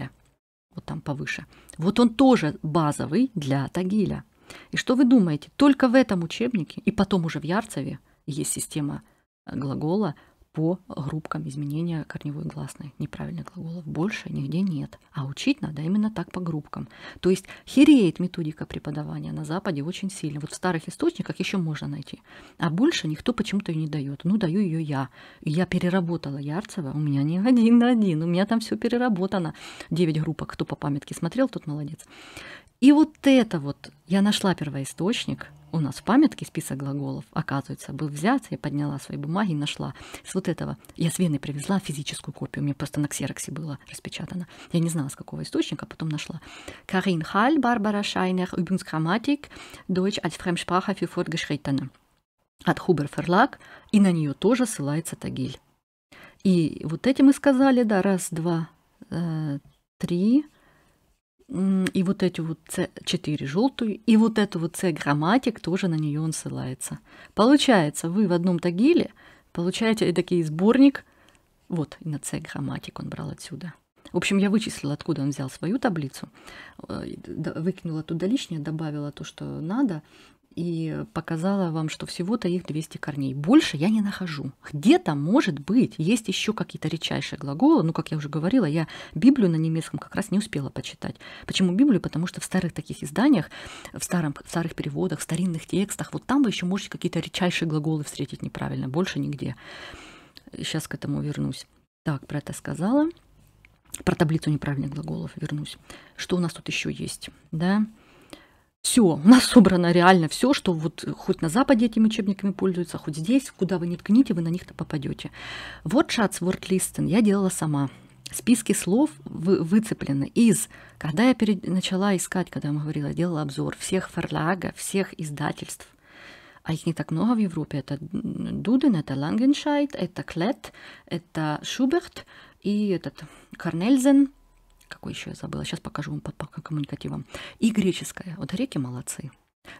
вот там повыше. Вот он тоже базовый для Тагиля. И что вы думаете, только в этом учебнике и потом уже в Ярцеве есть система э, глагола по группкам изменения корневой гласной. Неправильных глаголов больше нигде нет. А учить надо именно так по группкам. То есть хереет методика преподавания на Западе очень сильно. Вот в старых источниках еще можно найти. А больше никто почему-то ее не дает. Ну, даю ее я. Я переработала Ярцева, у меня не один на один, у меня там все переработано. Девять группок, кто по памятке смотрел, тот молодец. И вот это вот, я нашла первоисточник, у нас в памятке список глаголов, оказывается, был взят, я подняла свои бумаги и нашла. С вот этого я с Вены привезла физическую копию, мне просто на ксероксе было распечатано. Я не знала, с какого источника, потом нашла. Карин Халь, Барбара Шайнер, Übungsgrammatik, Deutsch als Fremdsprache für Fortgeschrittene. От Хубер Ферлак, и на нее тоже ссылается Тагиль. И вот эти мы сказали, да, раз, два, э, три, и вот эти вот C4 желтую, и вот эту вот C грамматик тоже на нее он ссылается. Получается, вы в одном тагиле получаете такие сборник, вот, и на C грамматик он брал отсюда. В общем, я вычислила, откуда он взял свою таблицу, э, выкинула туда лишнее, добавила то, что надо, и показала вам, что всего-то их 200 корней. Больше я не нахожу. Где-то, может быть, есть еще какие-то редчайшие глаголы. Ну, как я уже говорила, я Библию на немецком как раз не успела почитать. Почему Библию? Потому что в старых таких изданиях, в, старом, в старых переводах, в старинных текстах, вот там вы еще можете какие-то редчайшие глаголы встретить неправильно, больше нигде. Сейчас к этому вернусь. Так, про это сказала. Про таблицу неправильных глаголов вернусь. Что у нас тут еще есть? Да. Все, у нас собрано реально все, что вот э, хоть на Западе этими учебниками пользуются, хоть здесь, куда вы не ткните, вы на них-то попадете. Вот шац Worldlisten я делала сама. Списки слов вы, выцеплены из, когда я перед, начала искать, когда я вам говорила, делала обзор всех форлага, всех издательств, а их не так много в Европе. Это Дуден, это Лангеншайд, это Клет, это Шуберт и этот Корнельзен, какой еще я забыла, сейчас покажу вам по, коммуникативом. и греческая. Вот греки молодцы.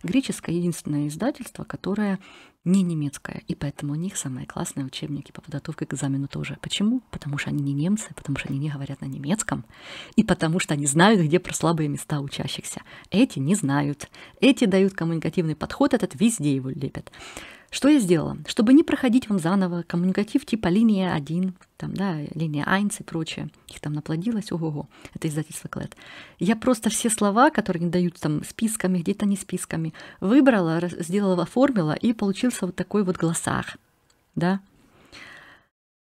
Греческое единственное издательство, которое не немецкое, и поэтому у них самые классные учебники по подготовке к экзамену тоже. Почему? Потому что они не немцы, потому что они не говорят на немецком, и потому что они знают, где про слабые места учащихся. Эти не знают. Эти дают коммуникативный подход, этот везде его лепят. Что я сделала? Чтобы не проходить вам заново коммуникатив типа линия 1, там, да, линия 1 и прочее, их там наплодилось, ого-го, это издательство Клэд. Я просто все слова, которые не дают там списками, где-то не списками, выбрала, сделала, оформила, и получился вот такой вот голосах, да.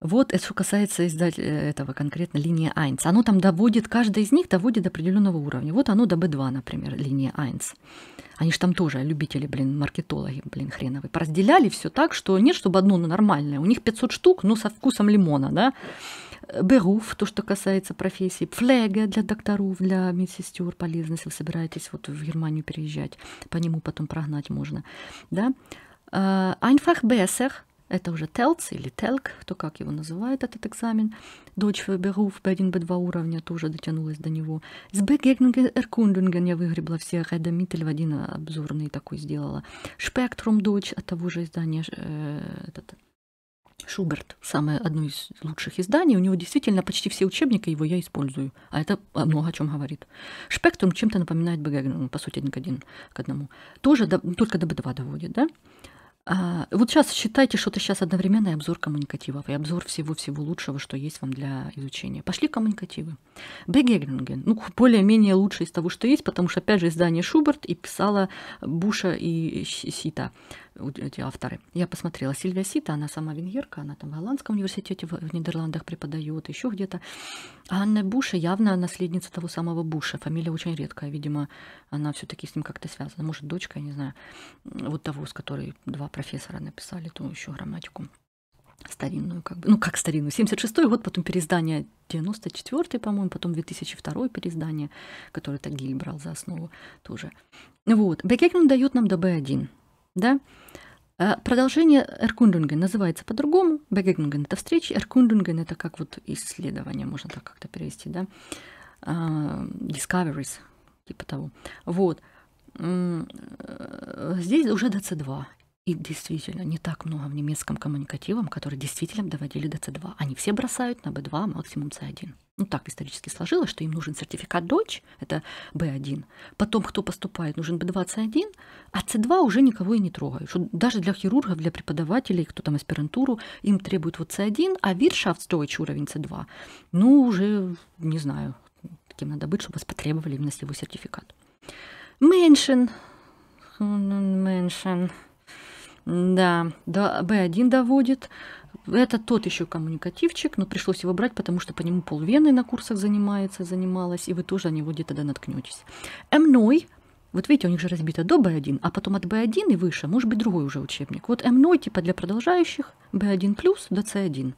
Вот это что касается издать э, этого конкретно линии 1. Оно там доводит, каждая из них доводит до определенного уровня. Вот оно до B2, например, линия 1. Они же там тоже любители, блин, маркетологи, блин, хреновые. Поразделяли все так, что нет, чтобы одно ну, нормальное. У них 500 штук, но ну, со вкусом лимона, да. Э, Беруф, то, что касается профессии, флега для докторов, для медсестер полезно, если вы собираетесь вот в Германию переезжать, по нему потом прогнать можно, да. Э, Einfach besser, это уже TELC или TELC, кто как его называет этот экзамен. Дочь ФБГУ в B1, б 2 уровня тоже дотянулась до него. С Бегегнген Эркундунген я выгребла все Эдамитель в один обзорный такой сделала. Спектрум дочь от того же издания э, этот, Шуберт, самое одно из лучших изданий. У него действительно почти все учебники его я использую. А это много о чем говорит. Шпектрум чем-то напоминает БГ, по сути, один к, один, к одному. Тоже до, только до б 2 доводит, да? А, вот сейчас считайте, что это сейчас одновременный обзор коммуникативов и обзор всего-всего лучшего, что есть вам для изучения. Пошли коммуникативы. Бегерлинген, ну, более-менее лучше из того, что есть, потому что, опять же, издание Шуберт и писала Буша и Сита эти авторы. Я посмотрела Сильвия Сита, она сама венгерка, она там в Голландском университете в, в Нидерландах преподает, еще где-то. А Анна Буша явно наследница того самого Буша. Фамилия очень редкая, видимо, она все-таки с ним как-то связана. Может, дочка, я не знаю, вот того, с которой два профессора написали ту еще грамматику старинную, как бы, ну как старинную, 76-й год, потом переиздание 94-й, по-моему, потом 2002 переиздание, которое Тагиль брал за основу тоже. Вот, Бекекин дает нам ДБ-1. Да? А продолжение Эркундунген называется по-другому. Бегегнунген – это встречи, Эркундунген – это как вот исследование, можно так как-то перевести, да? А, discoveries, типа того. Вот. Э, здесь уже ДЦ2. И действительно, не так много в немецком коммуникативом, которые действительно доводили до C2. Они все бросают на B2, максимум C1. Ну, так исторически сложилось, что им нужен сертификат Deutsch, это B1. Потом, кто поступает, нужен B2, C1, а C2 уже никого и не трогают. Что даже для хирургов, для преподавателей, кто там аспирантуру, им требуют вот C1, а Wirtschaftsdeutsch уровень C2, ну, уже, не знаю, таким надо быть, чтобы вас потребовали именно с его сертификат. Меншин, хм, меншин, да, да, B1 доводит. Это тот еще коммуникативчик, но пришлось его брать, потому что по нему полвены на курсах занимается, занималась, и вы тоже на него где-то да наткнетесь. Мной, вот видите, у них же разбито до B1, а потом от B1 и выше, может быть, другой уже учебник. Вот Мной типа для продолжающих, B1 плюс до C1.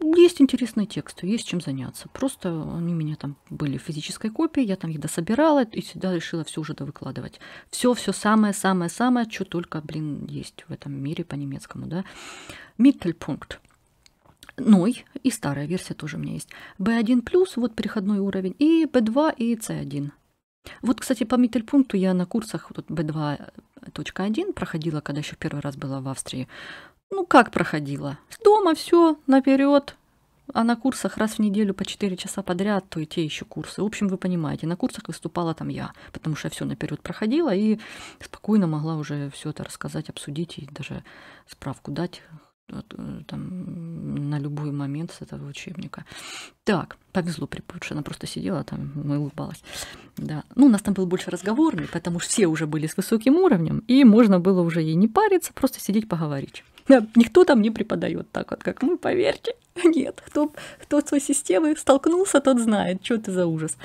Есть интересные тексты, есть чем заняться. Просто они у меня там были в физической копии, я там их дособирала и всегда решила все уже довыкладывать. Все, все самое-самое-самое, что только, блин, есть в этом мире по-немецкому, да. Mittelpunkt. Ной, и старая версия тоже у меня есть. B1+, вот переходной уровень, и B2, и C1. Вот, кстати, по Миттельпункту я на курсах вот, B2.1 проходила, когда еще первый раз была в Австрии. Ну как проходила? С дома все наперед. А на курсах раз в неделю по 4 часа подряд, то и те еще курсы. В общем, вы понимаете, на курсах выступала там я, потому что все наперед проходила и спокойно могла уже все это рассказать, обсудить и даже справку дать э, там, на любой момент с этого учебника. Так, повезло припутше, она просто сидела там ну и улыбалась. Да. Ну, у нас там был больше разговорный, потому что все уже были с высоким уровнем, и можно было уже ей не париться, просто сидеть поговорить. Никто там не преподает так вот, как мы, поверьте. Нет, кто, кто с той системой столкнулся, тот знает, что это за ужас.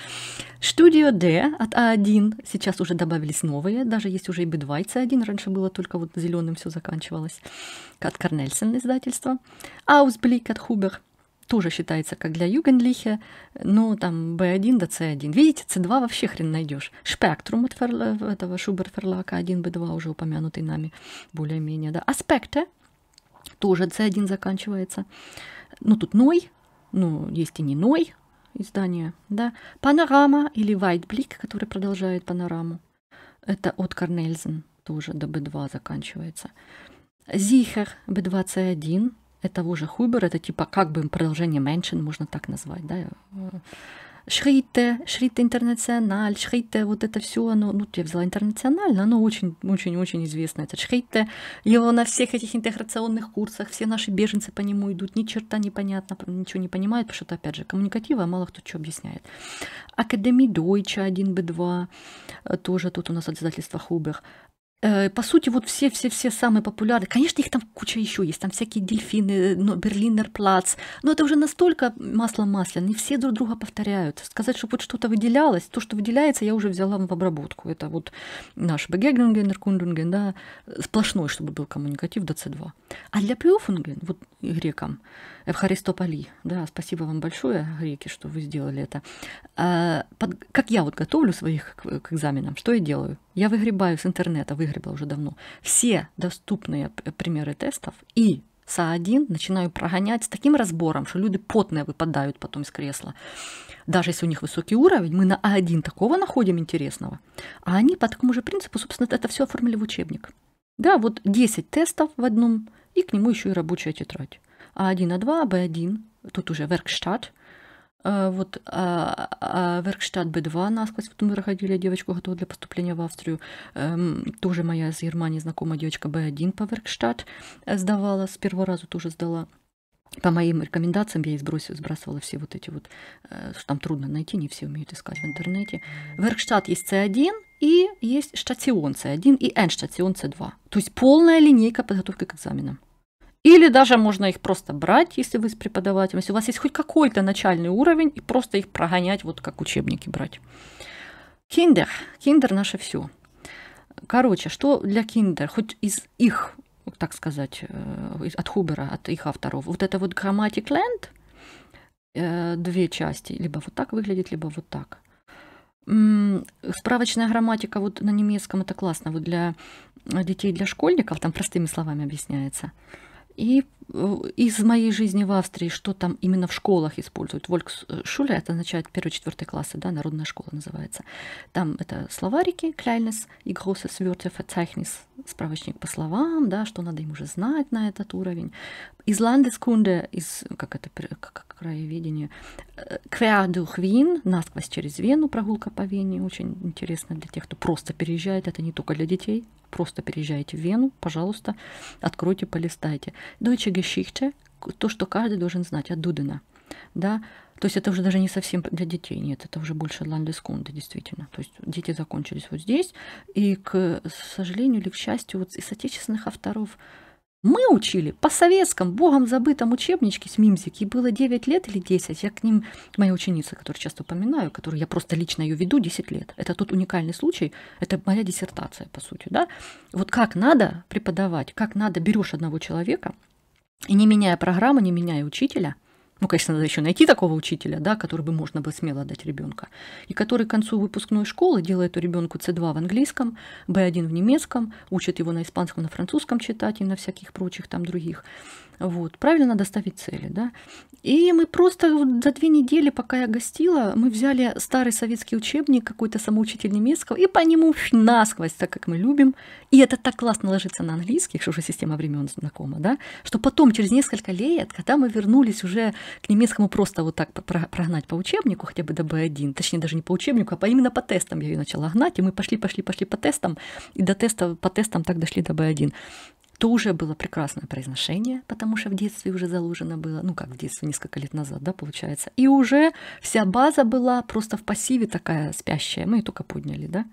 Студио D от А1, сейчас уже добавились новые, даже есть уже и B2 и C1, раньше было только вот зеленым все заканчивалось, от Корнельсен издательства. Аусблик от Хубер, тоже считается как для Югенлихе, но там B1 до C1. Видите, C2 вообще хрен найдешь. Спектрум от ферла, этого Шубер-Ферлака 1, B2 уже упомянутый нами более-менее. Да. Аспекты тоже C1 заканчивается. Ну, тут Ной, ну, есть и не Ной издание, да. Панорама или Вайтблик, который продолжает панораму. Это от Корнельзен тоже до B2 заканчивается. Зихер B2C1, того же Хубер, это типа как бы продолжение Меншин, можно так назвать, да, э, Шрите, Шрите Интернациональ, Шрите, вот это все, оно, ну, я взяла интернационально, оно очень-очень-очень известно, это Шрите, его на всех этих интеграционных курсах, все наши беженцы по нему идут, ни черта непонятно, ничего не понимают, потому что, опять же, коммуникатива, а мало кто что объясняет. Академии Дойча 1Б2, э, тоже тут у нас от издательства Хубер, Э, по сути, вот все-все-все самые популярные. Конечно, их там куча еще есть. Там всякие дельфины, Берлинер Плац. Но это уже настолько масло масляное. Не все друг друга повторяют. Сказать, что вот что-то выделялось, то, что выделяется, я уже взяла в обработку. Это вот наш Бегеглинген, Эркундунген, да, сплошной, чтобы был коммуникатив до С2. А для Пёфунген, вот грекам, в Харистополи. Да, спасибо вам большое, греки, что вы сделали это. А, под, как я вот готовлю своих к, к экзаменам, что я делаю? Я выгребаю с интернета, выгребла уже давно, все доступные примеры тестов и СА-1 начинаю прогонять с таким разбором, что люди потные выпадают потом из кресла. Даже если у них высокий уровень, мы на А1 такого находим интересного. А они по такому же принципу, собственно, это все оформили в учебник. Да, вот 10 тестов в одном, и к нему еще и рабочая тетрадь. А1А2, 2 Б 1 тут уже Веркштадт. Вот а, а Веркштадт B2 насквозь вот мы проходили девочку, готовую для поступления в Австрию. Тоже моя из Германии знакомая девочка Б 1 по Веркштадт э, сдавала, с первого раза тоже сдала. По моим рекомендациям я и сбросила, сбрасывала все вот эти вот, э, что там трудно найти, не все умеют искать в интернете. Веркштадт есть С 1 и есть штатион С 1 и Н штатион С 2 То есть полная линейка подготовки к экзаменам. Или даже можно их просто брать, если вы с преподавателем, если у вас есть хоть какой-то начальный уровень, и просто их прогонять, вот как учебники брать. Киндер. Киндер наше все. Короче, что для киндер, хоть из их, так сказать, э, от Хубера, от их авторов, вот это вот грамматик ленд, э, две части, либо вот так выглядит, либо вот так. Справочная грамматика вот на немецком это классно, вот для детей, для школьников, там простыми словами объясняется – и э, из моей жизни в Австрии, что там именно в школах используют. Волксшуле, это означает 1-4 классы, да, народная школа называется. Там это словарики, кляйнес и гросес вертев, справочник по словам, да, что надо им уже знать на этот уровень. Из ландескунде, из, как это, как краеведение, квеадух э, вин, насквозь через Вену, прогулка по Вене, очень интересно для тех, кто просто переезжает, это не только для детей, просто переезжайте в Вену, пожалуйста, откройте, полистайте. Deutsche Geschichte, то, что каждый должен знать, от Дудена. Да? То есть это уже даже не совсем для детей, нет, это уже больше ландескунда, действительно. То есть дети закончились вот здесь, и, к сожалению или к счастью, вот из отечественных авторов – мы учили по советском, богом забытом учебничке с мимзики. Было 9 лет или 10. Я к ним, моя ученица, которую часто упоминаю, которую я просто лично ее веду 10 лет. Это тот уникальный случай, это моя диссертация, по сути. Да? Вот как надо преподавать, как надо берешь одного человека, и не меняя программы, не меняя учителя – ну, конечно, надо еще найти такого учителя, да, который бы можно было смело дать ребенка, и который к концу выпускной школы делает у ребенку C2 в английском, B1 в немецком, учит его на испанском, на французском читать и на всяких прочих там других. Вот. Правильно надо ставить цели. Да? И мы просто за две недели, пока я гостила, мы взяли старый советский учебник, какой-то самоучитель немецкого, и по нему насквозь, так как мы любим. И это так классно ложится на английский, что уже система времен знакома, да, что потом, через несколько лет, когда мы вернулись уже к немецкому просто вот так прогнать по учебнику, хотя бы до B1, точнее даже не по учебнику, а по, именно по тестам я ее начала гнать, и мы пошли, пошли, пошли по тестам, и до теста, по тестам так дошли до B1 тоже было прекрасное произношение, потому что в детстве уже заложено было, ну как в детстве, несколько лет назад, да, получается. И уже вся база была просто в пассиве такая спящая, мы ее только подняли, да.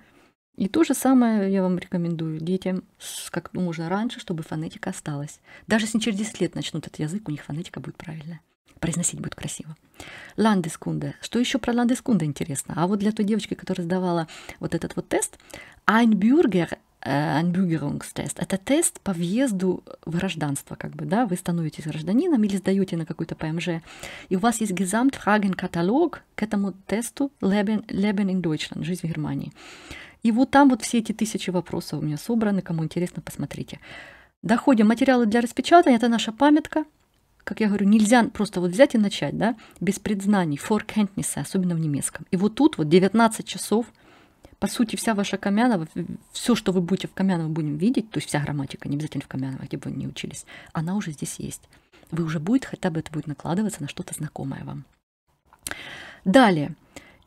И то же самое я вам рекомендую детям как можно ну, раньше, чтобы фонетика осталась. Даже если через 10 лет начнут этот язык, у них фонетика будет правильная. Произносить будет красиво. Ландескунда. Что еще про ландескунда интересно? А вот для той девочки, которая сдавала вот этот вот тест, Айнбюргер Э, анбюгерунг-тест. Это тест по въезду в гражданство, как бы, да, вы становитесь гражданином или сдаете на какую-то ПМЖ, и у вас есть Gesamtfragen-каталог к этому тесту Leben, Leben in Deutschland, жизнь в Германии. И вот там вот все эти тысячи вопросов у меня собраны, кому интересно, посмотрите. Доходим, материалы для распечатания, это наша памятка, как я говорю, нельзя просто вот взять и начать, да, без предзнаний, форкентниса, особенно в немецком. И вот тут вот 19 часов – по сути, вся ваша Камянова, все, что вы будете в Камяново будем видеть, то есть вся грамматика, не обязательно в Камяново, где бы вы не учились, она уже здесь есть. Вы уже будет, хотя бы это будет накладываться на что-то знакомое вам. Далее.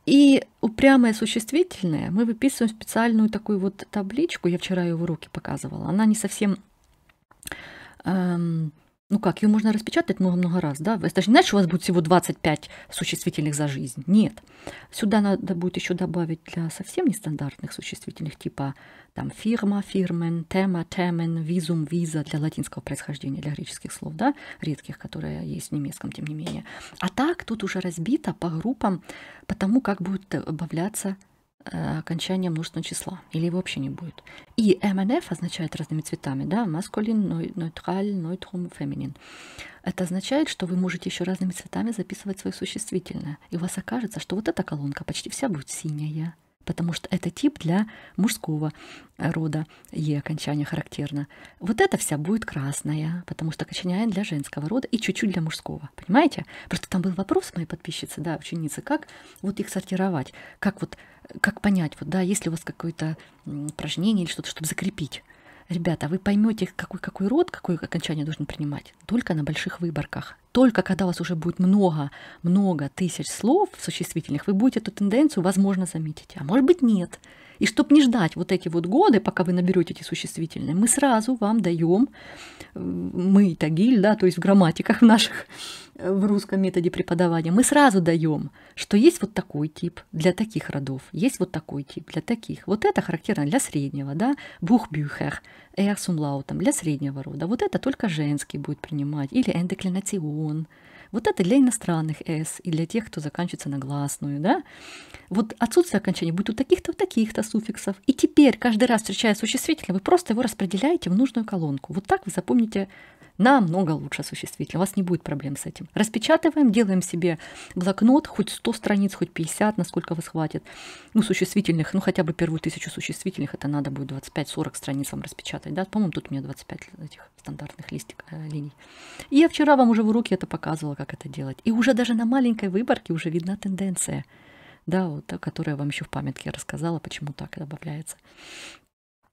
И упрямое существительное мы выписываем специальную такую вот табличку, я вчера ее в уроке показывала, она не совсем эм, ну как, ее можно распечатать много-много раз, да? Это же не значит, что у вас будет всего 25 существительных за жизнь. Нет. Сюда надо будет еще добавить для совсем нестандартных существительных, типа там фирма, фирмен, тема, темен, визум, виза для латинского происхождения, для греческих слов, да, редких, которые есть в немецком, тем не менее. А так тут уже разбито по группам, потому как будет добавляться Э, окончанием нужного числа, или его вообще не будет. И МНФ означает разными цветами, да, маскулин, нейтраль, нейтрум, феминин. Это означает, что вы можете еще разными цветами записывать свое существительное, и у вас окажется, что вот эта колонка почти вся будет синяя, потому что это тип для мужского рода Е окончание характерно. Вот эта вся будет красная, потому что окончание для женского рода и чуть-чуть для мужского. Понимаете? Просто там был вопрос моей подписчицы, да, ученицы, как вот их сортировать, как вот как понять, вот, да, есть ли у вас какое-то упражнение или что-то, чтобы закрепить. Ребята, а вы поймете, какой, какой род, какое окончание должен принимать, только на больших выборках. Только когда у вас уже будет много-много тысяч слов существительных, вы будете эту тенденцию, возможно, заметить. А может быть, нет. И чтобы не ждать вот эти вот годы, пока вы наберете эти существительные, мы сразу вам даем, мы тагиль, да, то есть в грамматиках в наших, э, в русском методе преподавания, мы сразу даем, что есть вот такой тип для таких родов, есть вот такой тип для таких. Вот это характерно для среднего, да, бухбюхер, эрсумлаутом, для среднего рода. Вот это только женский будет принимать, или эндеклинацион, вот это для иностранных «с» и для тех, кто заканчивается на гласную. Да? Вот отсутствие окончания будет у таких-то, у таких-то суффиксов. И теперь, каждый раз встречая существительное, вы просто его распределяете в нужную колонку. Вот так вы запомните намного лучше осуществить. У вас не будет проблем с этим. Распечатываем, делаем себе блокнот, хоть 100 страниц, хоть 50, насколько вас хватит. Ну, существительных, ну, хотя бы первую тысячу существительных, это надо будет 25-40 страниц вам распечатать, да? По-моему, тут у меня 25 этих стандартных листик, э, линий. И я вчера вам уже в уроке это показывала, как это делать. И уже даже на маленькой выборке уже видна тенденция, да, вот, которая я вам еще в памятке рассказала, почему так добавляется.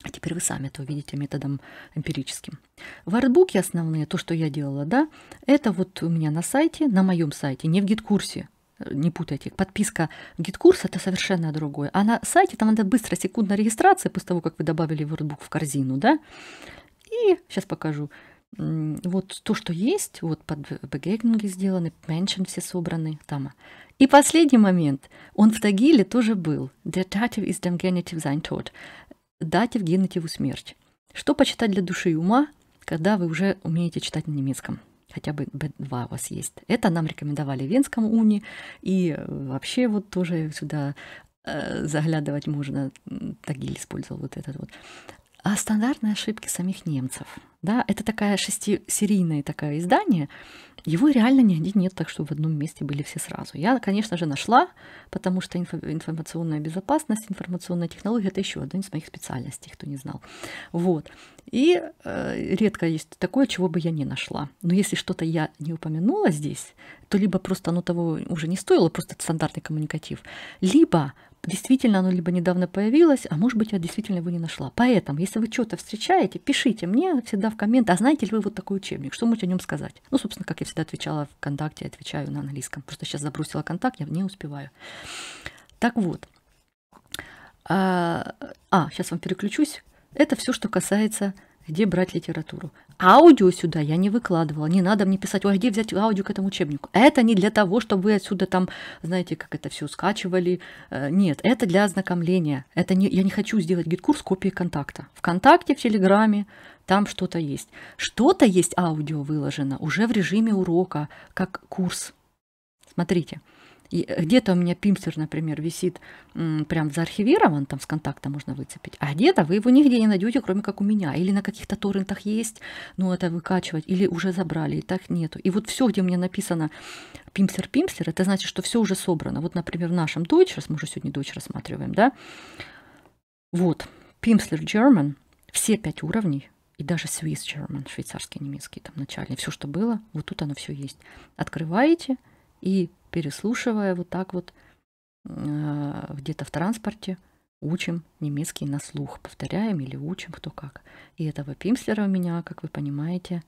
А теперь вы сами это увидите методом эмпирическим. В артбуке основные, то, что я делала, да, это вот у меня на сайте, на моем сайте, не в гид-курсе, э, не путайте, подписка в гид-курс это совершенно другое. А на сайте там надо быстро, секундная регистрация после того, как вы добавили вордбук в корзину, да. И сейчас покажу. Вот то, что есть, вот под бэгэгнинги сделаны, меншин все собраны, там. И последний момент. Он в Тагиле тоже был. The dative is dem genitive sein tot дать Евгеньеву смерть. Что почитать для души и ума, когда вы уже умеете читать на немецком? хотя бы B2 у вас есть. Это нам рекомендовали в Венском уни, и вообще вот тоже сюда э, заглядывать можно. Тагиль использовал вот этот вот а стандартные ошибки самих немцев. Да, это такая шестисерийное такое издание. Его реально ни один нет, так что в одном месте были все сразу. Я, конечно же, нашла, потому что инфо информационная безопасность, информационная технология – это еще одна из моих специальностей, кто не знал. Вот. И э, редко есть такое, чего бы я не нашла. Но если что-то я не упомянула здесь, то либо просто оно того уже не стоило, просто стандартный коммуникатив, либо – действительно оно либо недавно появилось, а может быть, я действительно его не нашла. Поэтому, если вы что-то встречаете, пишите мне всегда в комменты, а знаете ли вы вот такой учебник, что можете о нем сказать? Ну, собственно, как я всегда отвечала в контакте, отвечаю на английском. Просто сейчас забросила контакт, я не успеваю. Так вот. а, а сейчас вам переключусь. Это все, что касается, где брать литературу. Аудио сюда я не выкладывала, не надо мне писать, ой, где взять аудио к этому учебнику. Это не для того, чтобы вы отсюда там, знаете, как это все скачивали. Э, нет, это для ознакомления. Это не, я не хочу сделать гид-курс копии контакта. Вконтакте, в Телеграме, там что-то есть. Что-то есть аудио выложено уже в режиме урока, как курс. Смотрите. Э, где-то у меня пимстер, например, висит прям заархивирован, там с контакта можно выцепить, а где-то вы его нигде не найдете, кроме как у меня. Или на каких-то торрентах есть, но ну, это а выкачивать, или уже забрали, и так нету. И вот все, где у меня написано пимстер-пимстер, это значит, что все уже собрано. Вот, например, в нашем дочь, раз мы уже сегодня дочь рассматриваем, да, вот, Пимслер German, все пять уровней, и даже Swiss German, швейцарский, немецкий, там начальный, все, что было, вот тут оно все есть. Открываете, и переслушивая вот так вот а, где-то в транспорте, учим немецкий на слух, повторяем или учим кто как. И этого Пимслера у меня, как вы понимаете,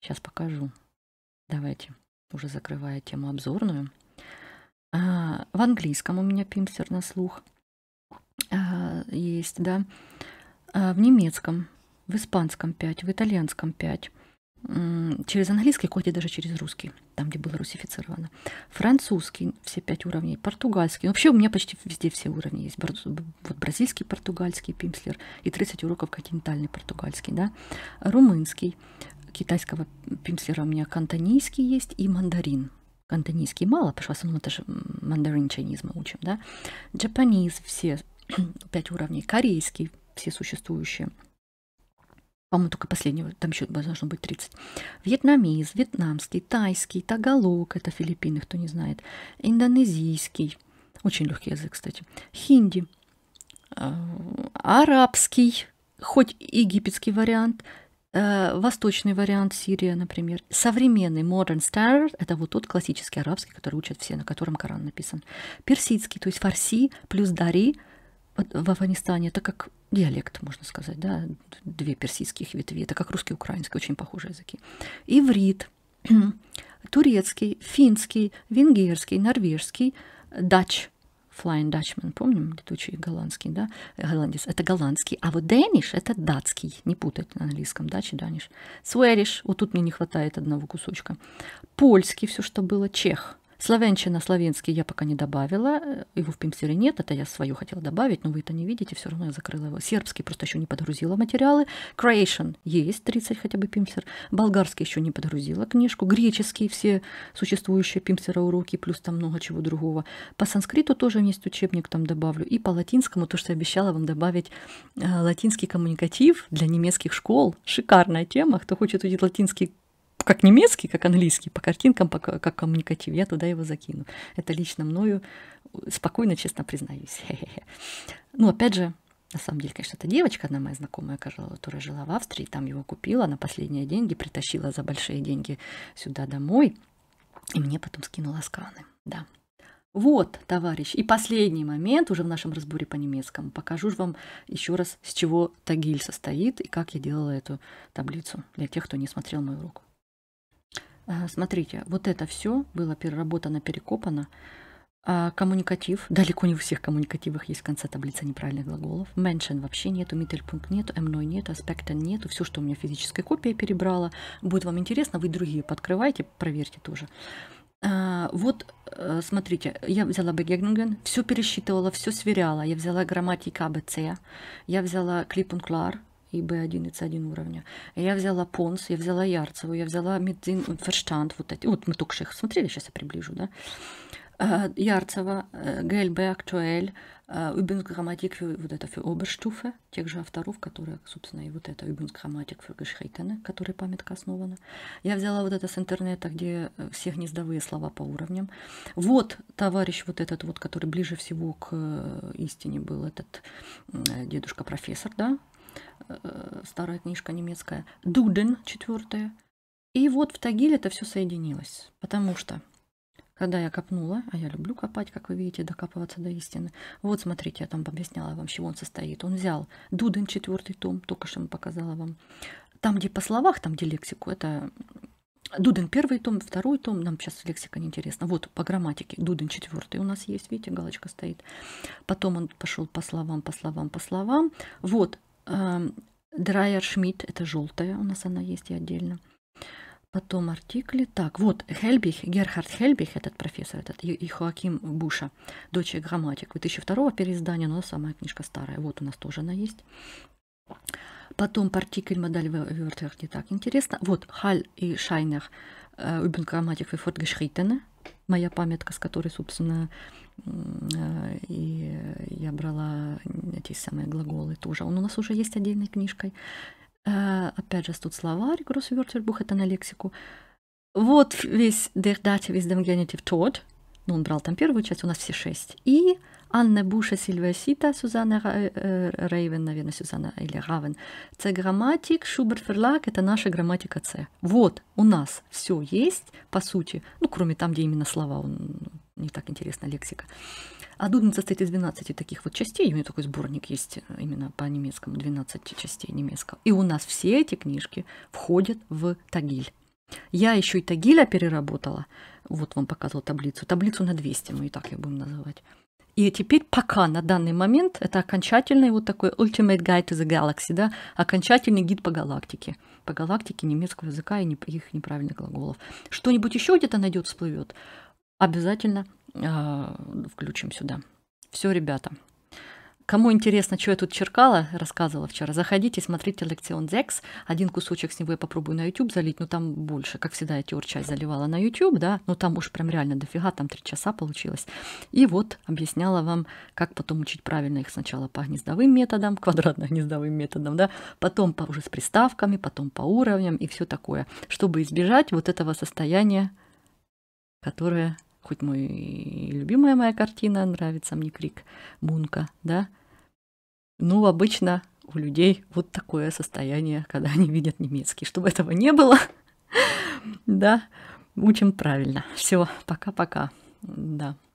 сейчас покажу. Давайте, уже закрывая тему обзорную. А, в английском у меня Пимслер на слух а, есть, да. в немецком, в испанском 5, в итальянском 5, через английский, хоть и даже через русский, там, где было русифицировано, французский, все пять уровней, португальский, вообще у меня почти везде все уровни есть, вот бразильский, португальский, пимслер и 30 уроков континентальный португальский, да, румынский, китайского пимслера у меня кантонийский есть и мандарин, кантонийский мало, потому что в основном это же мандарин чайниз мы учим, да, джапаниз, все [CLEARS THROAT] пять уровней, корейский, все существующие, по-моему, только последнего, там еще должно быть 30. Вьетнамец, вьетнамский, тайский, тагалог, это Филиппины, кто не знает. Индонезийский, очень легкий язык, кстати. Хинди, э, арабский, хоть египетский вариант, э, восточный вариант Сирия, например. Современный modern standard – это вот тот классический арабский, который учат все, на котором Коран написан. Персидский, то есть фарси плюс дари – в Афганистане, это как диалект, можно сказать, да, две персидских ветви, это как русский и украинский, очень похожие языки. Иврит, [CLEARS THROAT] турецкий, финский, венгерский, норвежский, дач, Flying Dutchman, помним, летучий голландский, да, э, голландец, это голландский, а вот Danish это датский, не путать на английском, Dutch и даниш. Swedish, вот тут мне не хватает одного кусочка. Польский, все, что было, чех, Словенщина, словенский я пока не добавила. Э, его в Пимсере нет, это я свою хотела добавить, но вы это не видите, все равно я закрыла его. Сербский просто еще не подгрузила материалы. Croatian есть, 30 хотя бы Пимсер. Болгарский еще не подгрузила книжку. Греческий все существующие Пимсера уроки, плюс там много чего другого. По санскриту тоже есть учебник, там добавлю. И по латинскому, то, что я обещала вам добавить, э, латинский коммуникатив для немецких школ. Шикарная тема. Кто хочет учить латинский как немецкий, как английский, по картинкам, по, как коммуникатив, я туда его закину. Это лично мною, спокойно, честно признаюсь. [LAUGHS] Ну, опять же, на самом деле, конечно, это девочка, одна моя знакомая, которая жила в Австрии, там его купила на последние деньги, притащила за большие деньги сюда домой, и мне потом скинула сканы, да. Вот, товарищ, и последний момент уже в нашем разборе по немецкому. Покажу же вам еще раз, с чего тагиль состоит и как я делала эту таблицу для тех, кто не смотрел мой урок. Смотрите, вот это все было переработано, перекопано. А коммуникатив, далеко не у всех коммуникативах есть в конце таблица неправильных глаголов. Mention вообще нету, миттельпункт нету, эмной нету, аспекта нету. Все, что у меня физическая копия перебрала. Будет вам интересно, вы другие подкрывайте, проверьте тоже. А, вот, э, смотрите, я взяла Бегегнинген, все пересчитывала, все сверяла. Я взяла грамматика АБЦ, я взяла Клипунклар, и b1 и c1 уровня. Я взяла Понс, я взяла Ярцеву, я взяла Медзин, Ферштант, вот эти. Вот мы только что их смотрели, сейчас я приближу, да. Э, Ярцева, э, ГЛБ, Актуэль, э, Übungsgrammatik вот это, für Oberstufe, тех же авторов, которые, собственно, и вот это Übungsgrammatik für Geschreitene, которой памятка основана. Я взяла вот это с интернета, где все гнездовые слова по уровням. Вот товарищ вот этот вот, который ближе всего к истине был, этот дедушка-профессор, да, Э, старая книжка немецкая, Дуден четвертая. И вот в Тагиле это все соединилось, потому что когда я копнула, а я люблю копать, как вы видите, докапываться до истины. Вот, смотрите, я там объясняла вам, чего он состоит. Он взял Дуден четвертый том, только что я показала вам. Там, где по словах, там, где лексику, это Дуден первый том, второй том, нам сейчас лексика неинтересна. Вот по грамматике Дуден четвертый у нас есть, видите, галочка стоит. Потом он пошел по словам, по словам, по словам. Вот Драйер Шмидт, это желтая, у нас она есть и отдельно. Потом артикли. Так, вот Хельбих, Герхард Хельбих, этот профессор, этот, и Хоаким Буша, дочь грамматик. 2002 переиздания, но самая книжка старая. Вот у нас тоже она есть. Потом партикль модель Вертвер, не так интересно. Вот Халь и Шайнер, э, убенграмматик и für моя памятка, с которой, собственно, Э, и я брала эти самые глаголы тоже. Он у нас уже есть отдельной книжкой. Э, опять же, тут словарь гроссвертербух это на лексику. Вот весь der Dativ dem Genitiv тот, ну, он брал там первую часть, у нас все шесть. И Анна Буша, Сильвия Сита, Сюзанна э, Рейвен, наверное, Сюзанна или Равен. Це грамматик, Шуберт Ферлак, это наша грамматика С. Вот, у нас все есть, по сути, ну, кроме там, где именно слова он не так интересна лексика. А Дудин состоит из 12 таких вот частей. У него такой сборник есть именно по немецкому, 12 частей немецкого. И у нас все эти книжки входят в Тагиль. Я еще и Тагиля переработала. Вот вам показывала таблицу. Таблицу на 200 мы и так ее будем называть. И теперь пока на данный момент это окончательный вот такой Ultimate Guide to the Galaxy, да, окончательный гид по галактике, по галактике немецкого языка и их неправильных глаголов. Что-нибудь еще где-то найдет, всплывет. Обязательно э, включим сюда. Все, ребята. Кому интересно, что я тут черкала, рассказывала вчера, заходите, смотрите лекцион Зекс. Один кусочек с него я попробую на YouTube залить, но там больше. Как всегда, я теорчасть заливала на YouTube, да, но там уж прям реально дофига, там три часа получилось. И вот объясняла вам, как потом учить правильно их сначала по гнездовым методам, [LAUGHS] квадратно-гнездовым методам, да, потом по, уже с приставками, потом по уровням и все такое, чтобы избежать вот этого состояния, которое хоть мой любимая моя картина, нравится мне крик Мунка, да. Ну, обычно у людей вот такое состояние, когда они видят немецкий. Чтобы этого не было, [LAUGHS] да, учим правильно. Все, пока-пока. Да.